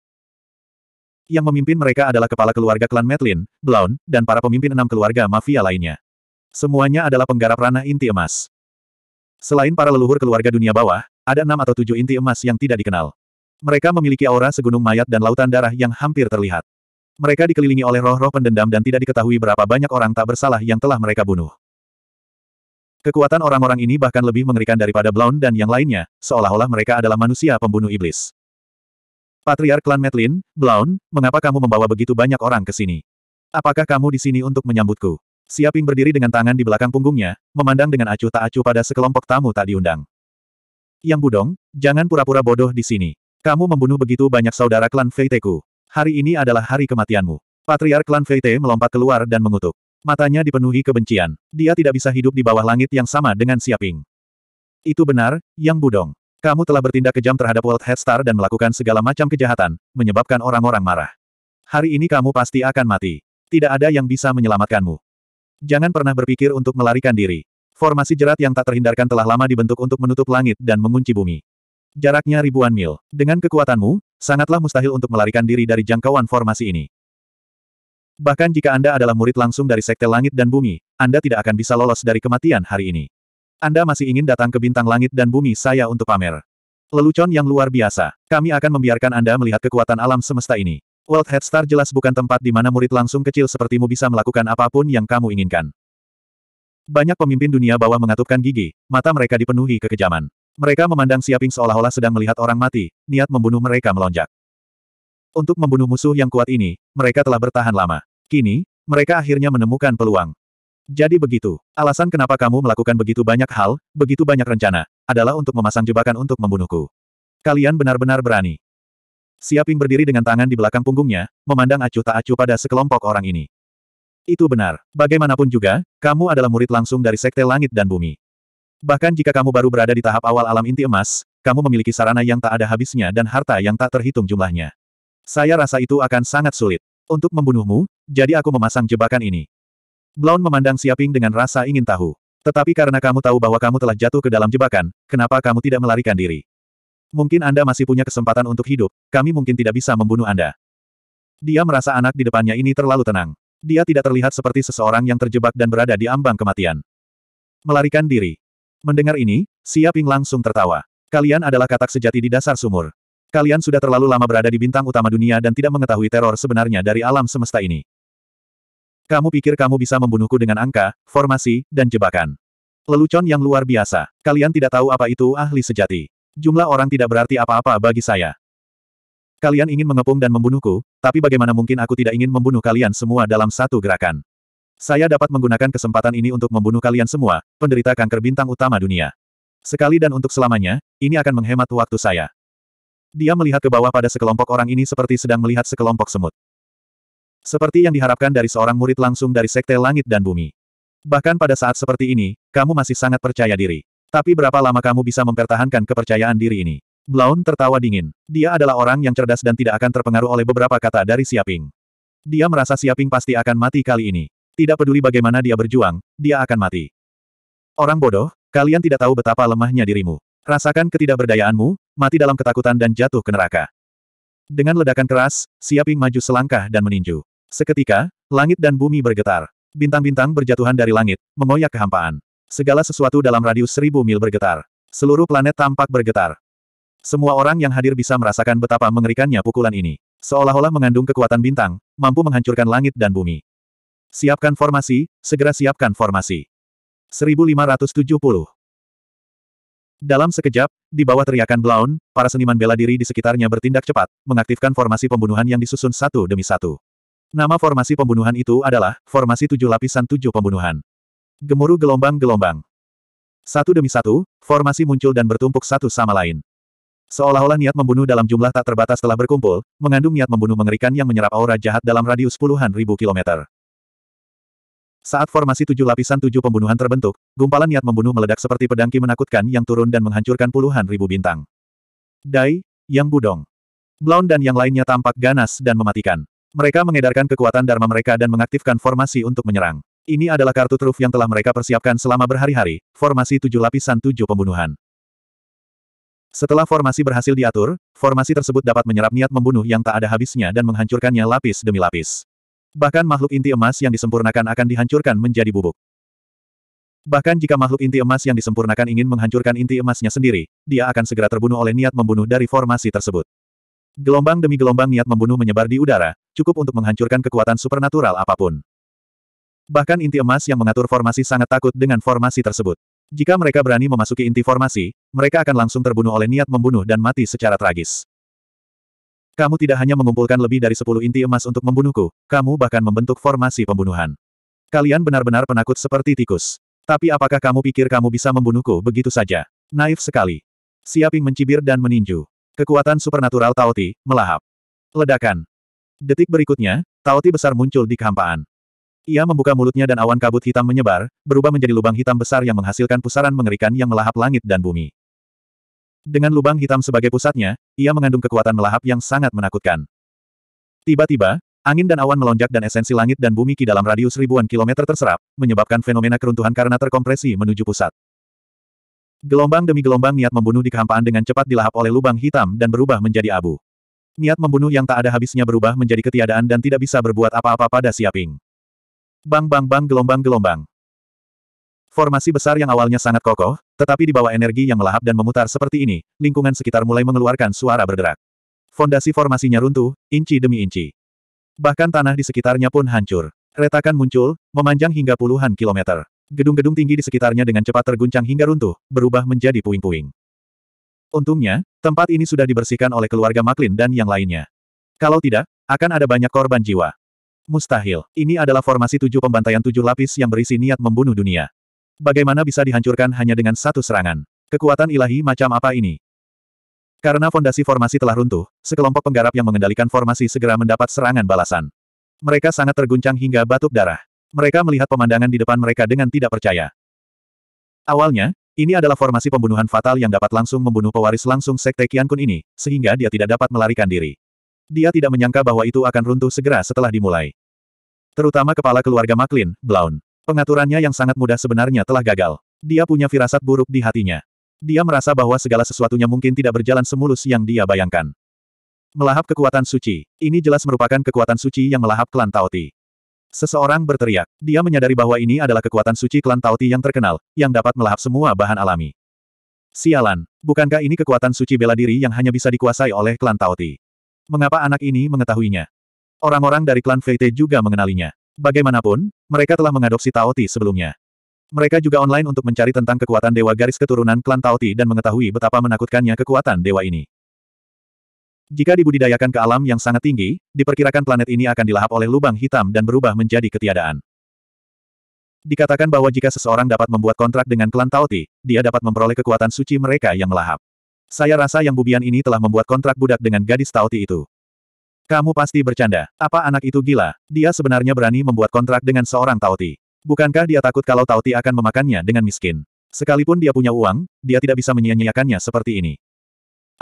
Yang memimpin mereka adalah kepala keluarga klan Metlin, Blaun, dan para pemimpin enam keluarga mafia lainnya. Semuanya adalah penggarap ranah inti emas. Selain para leluhur keluarga dunia bawah, ada enam atau tujuh inti emas yang tidak dikenal. Mereka memiliki aura segunung mayat dan lautan darah yang hampir terlihat. Mereka dikelilingi oleh roh-roh pendendam dan tidak diketahui berapa banyak orang tak bersalah yang telah mereka bunuh. Kekuatan orang-orang ini bahkan lebih mengerikan daripada Blount dan yang lainnya, seolah-olah mereka adalah manusia pembunuh iblis. Patriark Klan Metlin, Blount, mengapa kamu membawa begitu banyak orang ke sini? Apakah kamu di sini untuk menyambutku? Siaping berdiri dengan tangan di belakang punggungnya, memandang dengan acuh tak acuh pada sekelompok tamu tak diundang. Yang Budong, jangan pura-pura bodoh di sini. Kamu membunuh begitu banyak saudara klan Feiteku. Hari ini adalah hari kematianmu. Patriark klan Feite melompat keluar dan mengutuk. Matanya dipenuhi kebencian. Dia tidak bisa hidup di bawah langit yang sama dengan Siaping. Itu benar, Yang Budong. Kamu telah bertindak kejam terhadap World Head Star dan melakukan segala macam kejahatan, menyebabkan orang-orang marah. Hari ini kamu pasti akan mati. Tidak ada yang bisa menyelamatkanmu. Jangan pernah berpikir untuk melarikan diri. Formasi jerat yang tak terhindarkan telah lama dibentuk untuk menutup langit dan mengunci bumi. Jaraknya ribuan mil. Dengan kekuatanmu, sangatlah mustahil untuk melarikan diri dari jangkauan formasi ini. Bahkan jika Anda adalah murid langsung dari Sekte Langit dan Bumi, Anda tidak akan bisa lolos dari kematian hari ini. Anda masih ingin datang ke bintang langit dan bumi saya untuk pamer. Lelucon yang luar biasa. Kami akan membiarkan Anda melihat kekuatan alam semesta ini. World Head Star jelas bukan tempat di mana murid langsung kecil sepertimu bisa melakukan apapun yang kamu inginkan. Banyak pemimpin dunia bawah mengatupkan gigi, mata mereka dipenuhi kekejaman. Mereka memandang Siaping seolah-olah sedang melihat orang mati, niat membunuh mereka melonjak. Untuk membunuh musuh yang kuat ini, mereka telah bertahan lama. Kini, mereka akhirnya menemukan peluang. Jadi begitu, alasan kenapa kamu melakukan begitu banyak hal, begitu banyak rencana, adalah untuk memasang jebakan untuk membunuhku. Kalian benar-benar berani. Siaping berdiri dengan tangan di belakang punggungnya, memandang acuh tak acuh pada sekelompok orang ini. Itu benar. Bagaimanapun juga, kamu adalah murid langsung dari Sekte Langit dan Bumi. Bahkan jika kamu baru berada di tahap awal alam inti emas, kamu memiliki sarana yang tak ada habisnya dan harta yang tak terhitung jumlahnya. Saya rasa itu akan sangat sulit. Untuk membunuhmu, jadi aku memasang jebakan ini. Blown memandang Siaping dengan rasa ingin tahu. Tetapi karena kamu tahu bahwa kamu telah jatuh ke dalam jebakan, kenapa kamu tidak melarikan diri? Mungkin Anda masih punya kesempatan untuk hidup, kami mungkin tidak bisa membunuh Anda. Dia merasa anak di depannya ini terlalu tenang. Dia tidak terlihat seperti seseorang yang terjebak dan berada di ambang kematian. Melarikan diri. Mendengar ini, Siaping langsung tertawa. Kalian adalah katak sejati di dasar sumur. Kalian sudah terlalu lama berada di bintang utama dunia dan tidak mengetahui teror sebenarnya dari alam semesta ini. Kamu pikir kamu bisa membunuhku dengan angka, formasi, dan jebakan. Lelucon yang luar biasa. Kalian tidak tahu apa itu ahli sejati. Jumlah orang tidak berarti apa-apa bagi saya. Kalian ingin mengepung dan membunuhku, tapi bagaimana mungkin aku tidak ingin membunuh kalian semua dalam satu gerakan. Saya dapat menggunakan kesempatan ini untuk membunuh kalian semua, penderita kanker bintang utama dunia. Sekali dan untuk selamanya, ini akan menghemat waktu saya. Dia melihat ke bawah pada sekelompok orang ini seperti sedang melihat sekelompok semut. Seperti yang diharapkan dari seorang murid langsung dari Sekte Langit dan Bumi. Bahkan pada saat seperti ini, kamu masih sangat percaya diri. Tapi berapa lama kamu bisa mempertahankan kepercayaan diri ini? Blaun tertawa dingin. Dia adalah orang yang cerdas dan tidak akan terpengaruh oleh beberapa kata dari Siaping. Dia merasa Siaping pasti akan mati kali ini. Tidak peduli bagaimana dia berjuang, dia akan mati. Orang bodoh, kalian tidak tahu betapa lemahnya dirimu. Rasakan ketidakberdayaanmu, mati dalam ketakutan dan jatuh ke neraka. Dengan ledakan keras, Siaping maju selangkah dan meninju. Seketika, langit dan bumi bergetar. Bintang-bintang berjatuhan dari langit, mengoyak kehampaan. Segala sesuatu dalam radius seribu mil bergetar. Seluruh planet tampak bergetar. Semua orang yang hadir bisa merasakan betapa mengerikannya pukulan ini. Seolah-olah mengandung kekuatan bintang, mampu menghancurkan langit dan bumi. Siapkan formasi, segera siapkan formasi. 1570 dalam sekejap, di bawah teriakan Blaun, para seniman bela diri di sekitarnya bertindak cepat, mengaktifkan formasi pembunuhan yang disusun satu demi satu. Nama formasi pembunuhan itu adalah, formasi tujuh lapisan tujuh pembunuhan. Gemuruh gelombang-gelombang. Satu demi satu, formasi muncul dan bertumpuk satu sama lain. Seolah-olah niat membunuh dalam jumlah tak terbatas telah berkumpul, mengandung niat membunuh mengerikan yang menyerap aura jahat dalam radius puluhan ribu kilometer. Saat formasi tujuh lapisan tujuh pembunuhan terbentuk, gumpalan niat membunuh meledak seperti pedangki menakutkan yang turun dan menghancurkan puluhan ribu bintang. Dai, Yang Budong, Blown dan yang lainnya tampak ganas dan mematikan. Mereka mengedarkan kekuatan Dharma mereka dan mengaktifkan formasi untuk menyerang. Ini adalah kartu truf yang telah mereka persiapkan selama berhari-hari, formasi tujuh lapisan tujuh pembunuhan. Setelah formasi berhasil diatur, formasi tersebut dapat menyerap niat membunuh yang tak ada habisnya dan menghancurkannya lapis demi lapis bahkan makhluk inti emas yang disempurnakan akan dihancurkan menjadi bubuk. Bahkan jika makhluk inti emas yang disempurnakan ingin menghancurkan inti emasnya sendiri, dia akan segera terbunuh oleh niat membunuh dari formasi tersebut. Gelombang demi gelombang niat membunuh menyebar di udara, cukup untuk menghancurkan kekuatan supernatural apapun. Bahkan inti emas yang mengatur formasi sangat takut dengan formasi tersebut. Jika mereka berani memasuki inti formasi, mereka akan langsung terbunuh oleh niat membunuh dan mati secara tragis. Kamu tidak hanya mengumpulkan lebih dari sepuluh inti emas untuk membunuhku, kamu bahkan membentuk formasi pembunuhan. Kalian benar-benar penakut seperti tikus. Tapi apakah kamu pikir kamu bisa membunuhku begitu saja? Naif sekali. Siaping mencibir dan meninju. Kekuatan supernatural Taoti, melahap. Ledakan. Detik berikutnya, Taoti besar muncul di kehampaan. Ia membuka mulutnya dan awan kabut hitam menyebar, berubah menjadi lubang hitam besar yang menghasilkan pusaran mengerikan yang melahap langit dan bumi. Dengan lubang hitam sebagai pusatnya, ia mengandung kekuatan melahap yang sangat menakutkan. Tiba-tiba, angin dan awan melonjak dan esensi langit dan bumi ki dalam radius ribuan kilometer terserap, menyebabkan fenomena keruntuhan karena terkompresi menuju pusat. Gelombang demi gelombang niat membunuh di kehampaan dengan cepat dilahap oleh lubang hitam dan berubah menjadi abu. Niat membunuh yang tak ada habisnya berubah menjadi ketiadaan dan tidak bisa berbuat apa-apa pada Siaping. Bang bang bang gelombang gelombang. Formasi besar yang awalnya sangat kokoh, tetapi di bawah energi yang melahap dan memutar seperti ini, lingkungan sekitar mulai mengeluarkan suara berderak. Fondasi formasinya runtuh, inci demi inci. Bahkan tanah di sekitarnya pun hancur. Retakan muncul, memanjang hingga puluhan kilometer. Gedung-gedung tinggi di sekitarnya dengan cepat terguncang hingga runtuh, berubah menjadi puing-puing. Untungnya, tempat ini sudah dibersihkan oleh keluarga Maklin dan yang lainnya. Kalau tidak, akan ada banyak korban jiwa. Mustahil, ini adalah formasi tujuh pembantaian tujuh lapis yang berisi niat membunuh dunia. Bagaimana bisa dihancurkan hanya dengan satu serangan? Kekuatan ilahi macam apa ini? Karena fondasi formasi telah runtuh, sekelompok penggarap yang mengendalikan formasi segera mendapat serangan balasan. Mereka sangat terguncang hingga batuk darah. Mereka melihat pemandangan di depan mereka dengan tidak percaya. Awalnya, ini adalah formasi pembunuhan fatal yang dapat langsung membunuh pewaris langsung Sekte Kian Kun ini, sehingga dia tidak dapat melarikan diri. Dia tidak menyangka bahwa itu akan runtuh segera setelah dimulai. Terutama kepala keluarga Maklin, Blaun. Pengaturannya yang sangat mudah sebenarnya telah gagal. Dia punya firasat buruk di hatinya. Dia merasa bahwa segala sesuatunya mungkin tidak berjalan semulus yang dia bayangkan. Melahap kekuatan suci. Ini jelas merupakan kekuatan suci yang melahap klan Taoti. Seseorang berteriak. Dia menyadari bahwa ini adalah kekuatan suci klan Taoti yang terkenal, yang dapat melahap semua bahan alami. Sialan. Bukankah ini kekuatan suci bela diri yang hanya bisa dikuasai oleh klan Taoti? Mengapa anak ini mengetahuinya? Orang-orang dari klan Feite juga mengenalinya. Bagaimanapun, mereka telah mengadopsi Taoti sebelumnya. Mereka juga online untuk mencari tentang kekuatan dewa garis keturunan klan Taoti dan mengetahui betapa menakutkannya kekuatan dewa ini. Jika dibudidayakan ke alam yang sangat tinggi, diperkirakan planet ini akan dilahap oleh lubang hitam dan berubah menjadi ketiadaan. Dikatakan bahwa jika seseorang dapat membuat kontrak dengan klan Taoti, dia dapat memperoleh kekuatan suci mereka yang melahap. Saya rasa yang bubian ini telah membuat kontrak budak dengan gadis Taoti itu. Kamu pasti bercanda. Apa anak itu gila? Dia sebenarnya berani membuat kontrak dengan seorang Tauti. Bukankah dia takut kalau Tauti akan memakannya dengan miskin? Sekalipun dia punya uang, dia tidak bisa menyia-nyiakannya seperti ini.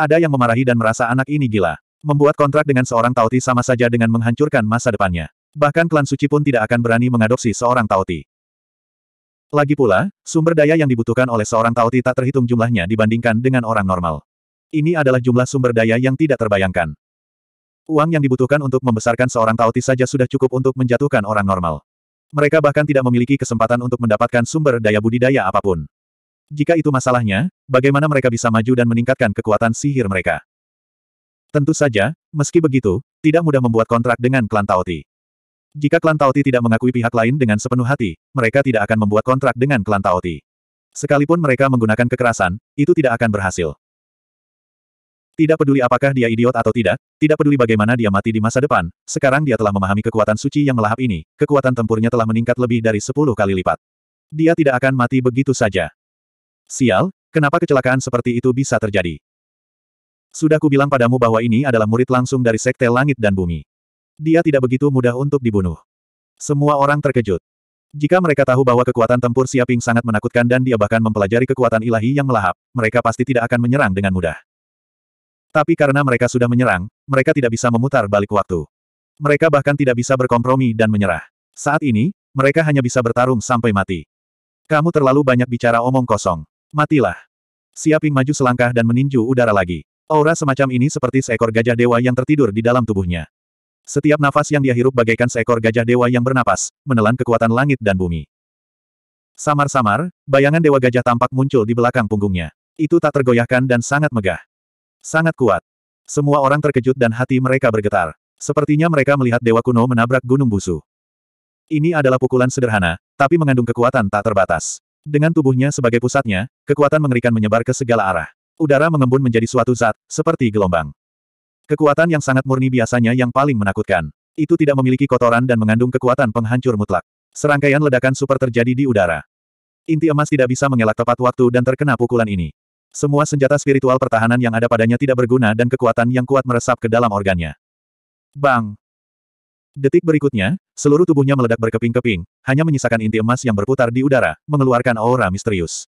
Ada yang memarahi dan merasa anak ini gila. Membuat kontrak dengan seorang Tauti sama saja dengan menghancurkan masa depannya. Bahkan klan suci pun tidak akan berani mengadopsi seorang Tauti. Lagi pula, sumber daya yang dibutuhkan oleh seorang Tauti tak terhitung jumlahnya dibandingkan dengan orang normal. Ini adalah jumlah sumber daya yang tidak terbayangkan. Uang yang dibutuhkan untuk membesarkan seorang Tauti saja sudah cukup untuk menjatuhkan orang normal. Mereka bahkan tidak memiliki kesempatan untuk mendapatkan sumber daya budidaya apapun. Jika itu masalahnya, bagaimana mereka bisa maju dan meningkatkan kekuatan sihir mereka? Tentu saja, meski begitu, tidak mudah membuat kontrak dengan klan Tauti. Jika klan Tauti tidak mengakui pihak lain dengan sepenuh hati, mereka tidak akan membuat kontrak dengan klan Tauti. Sekalipun mereka menggunakan kekerasan, itu tidak akan berhasil. Tidak peduli apakah dia idiot atau tidak, tidak peduli bagaimana dia mati di masa depan, sekarang dia telah memahami kekuatan suci yang melahap ini, kekuatan tempurnya telah meningkat lebih dari sepuluh kali lipat. Dia tidak akan mati begitu saja. Sial, kenapa kecelakaan seperti itu bisa terjadi? Sudah kubilang padamu bahwa ini adalah murid langsung dari Sekte Langit dan Bumi. Dia tidak begitu mudah untuk dibunuh. Semua orang terkejut. Jika mereka tahu bahwa kekuatan tempur Siaping sangat menakutkan dan dia bahkan mempelajari kekuatan ilahi yang melahap, mereka pasti tidak akan menyerang dengan mudah. Tapi karena mereka sudah menyerang, mereka tidak bisa memutar balik waktu. Mereka bahkan tidak bisa berkompromi dan menyerah. Saat ini, mereka hanya bisa bertarung sampai mati. Kamu terlalu banyak bicara omong kosong. Matilah. Siaping maju selangkah dan meninju udara lagi. Aura semacam ini seperti seekor gajah dewa yang tertidur di dalam tubuhnya. Setiap nafas yang dia hirup bagaikan seekor gajah dewa yang bernapas, menelan kekuatan langit dan bumi. Samar-samar, bayangan dewa gajah tampak muncul di belakang punggungnya. Itu tak tergoyahkan dan sangat megah. Sangat kuat. Semua orang terkejut dan hati mereka bergetar. Sepertinya mereka melihat dewa kuno menabrak gunung busu. Ini adalah pukulan sederhana, tapi mengandung kekuatan tak terbatas. Dengan tubuhnya sebagai pusatnya, kekuatan mengerikan menyebar ke segala arah. Udara mengembun menjadi suatu zat, seperti gelombang. Kekuatan yang sangat murni biasanya yang paling menakutkan. Itu tidak memiliki kotoran dan mengandung kekuatan penghancur mutlak. Serangkaian ledakan super terjadi di udara. Inti emas tidak bisa mengelak tepat waktu dan terkena pukulan ini. Semua senjata spiritual pertahanan yang ada padanya tidak berguna dan kekuatan yang kuat meresap ke dalam organnya. Bang! Detik berikutnya, seluruh tubuhnya meledak berkeping-keping, hanya menyisakan inti emas yang berputar di udara, mengeluarkan aura misterius.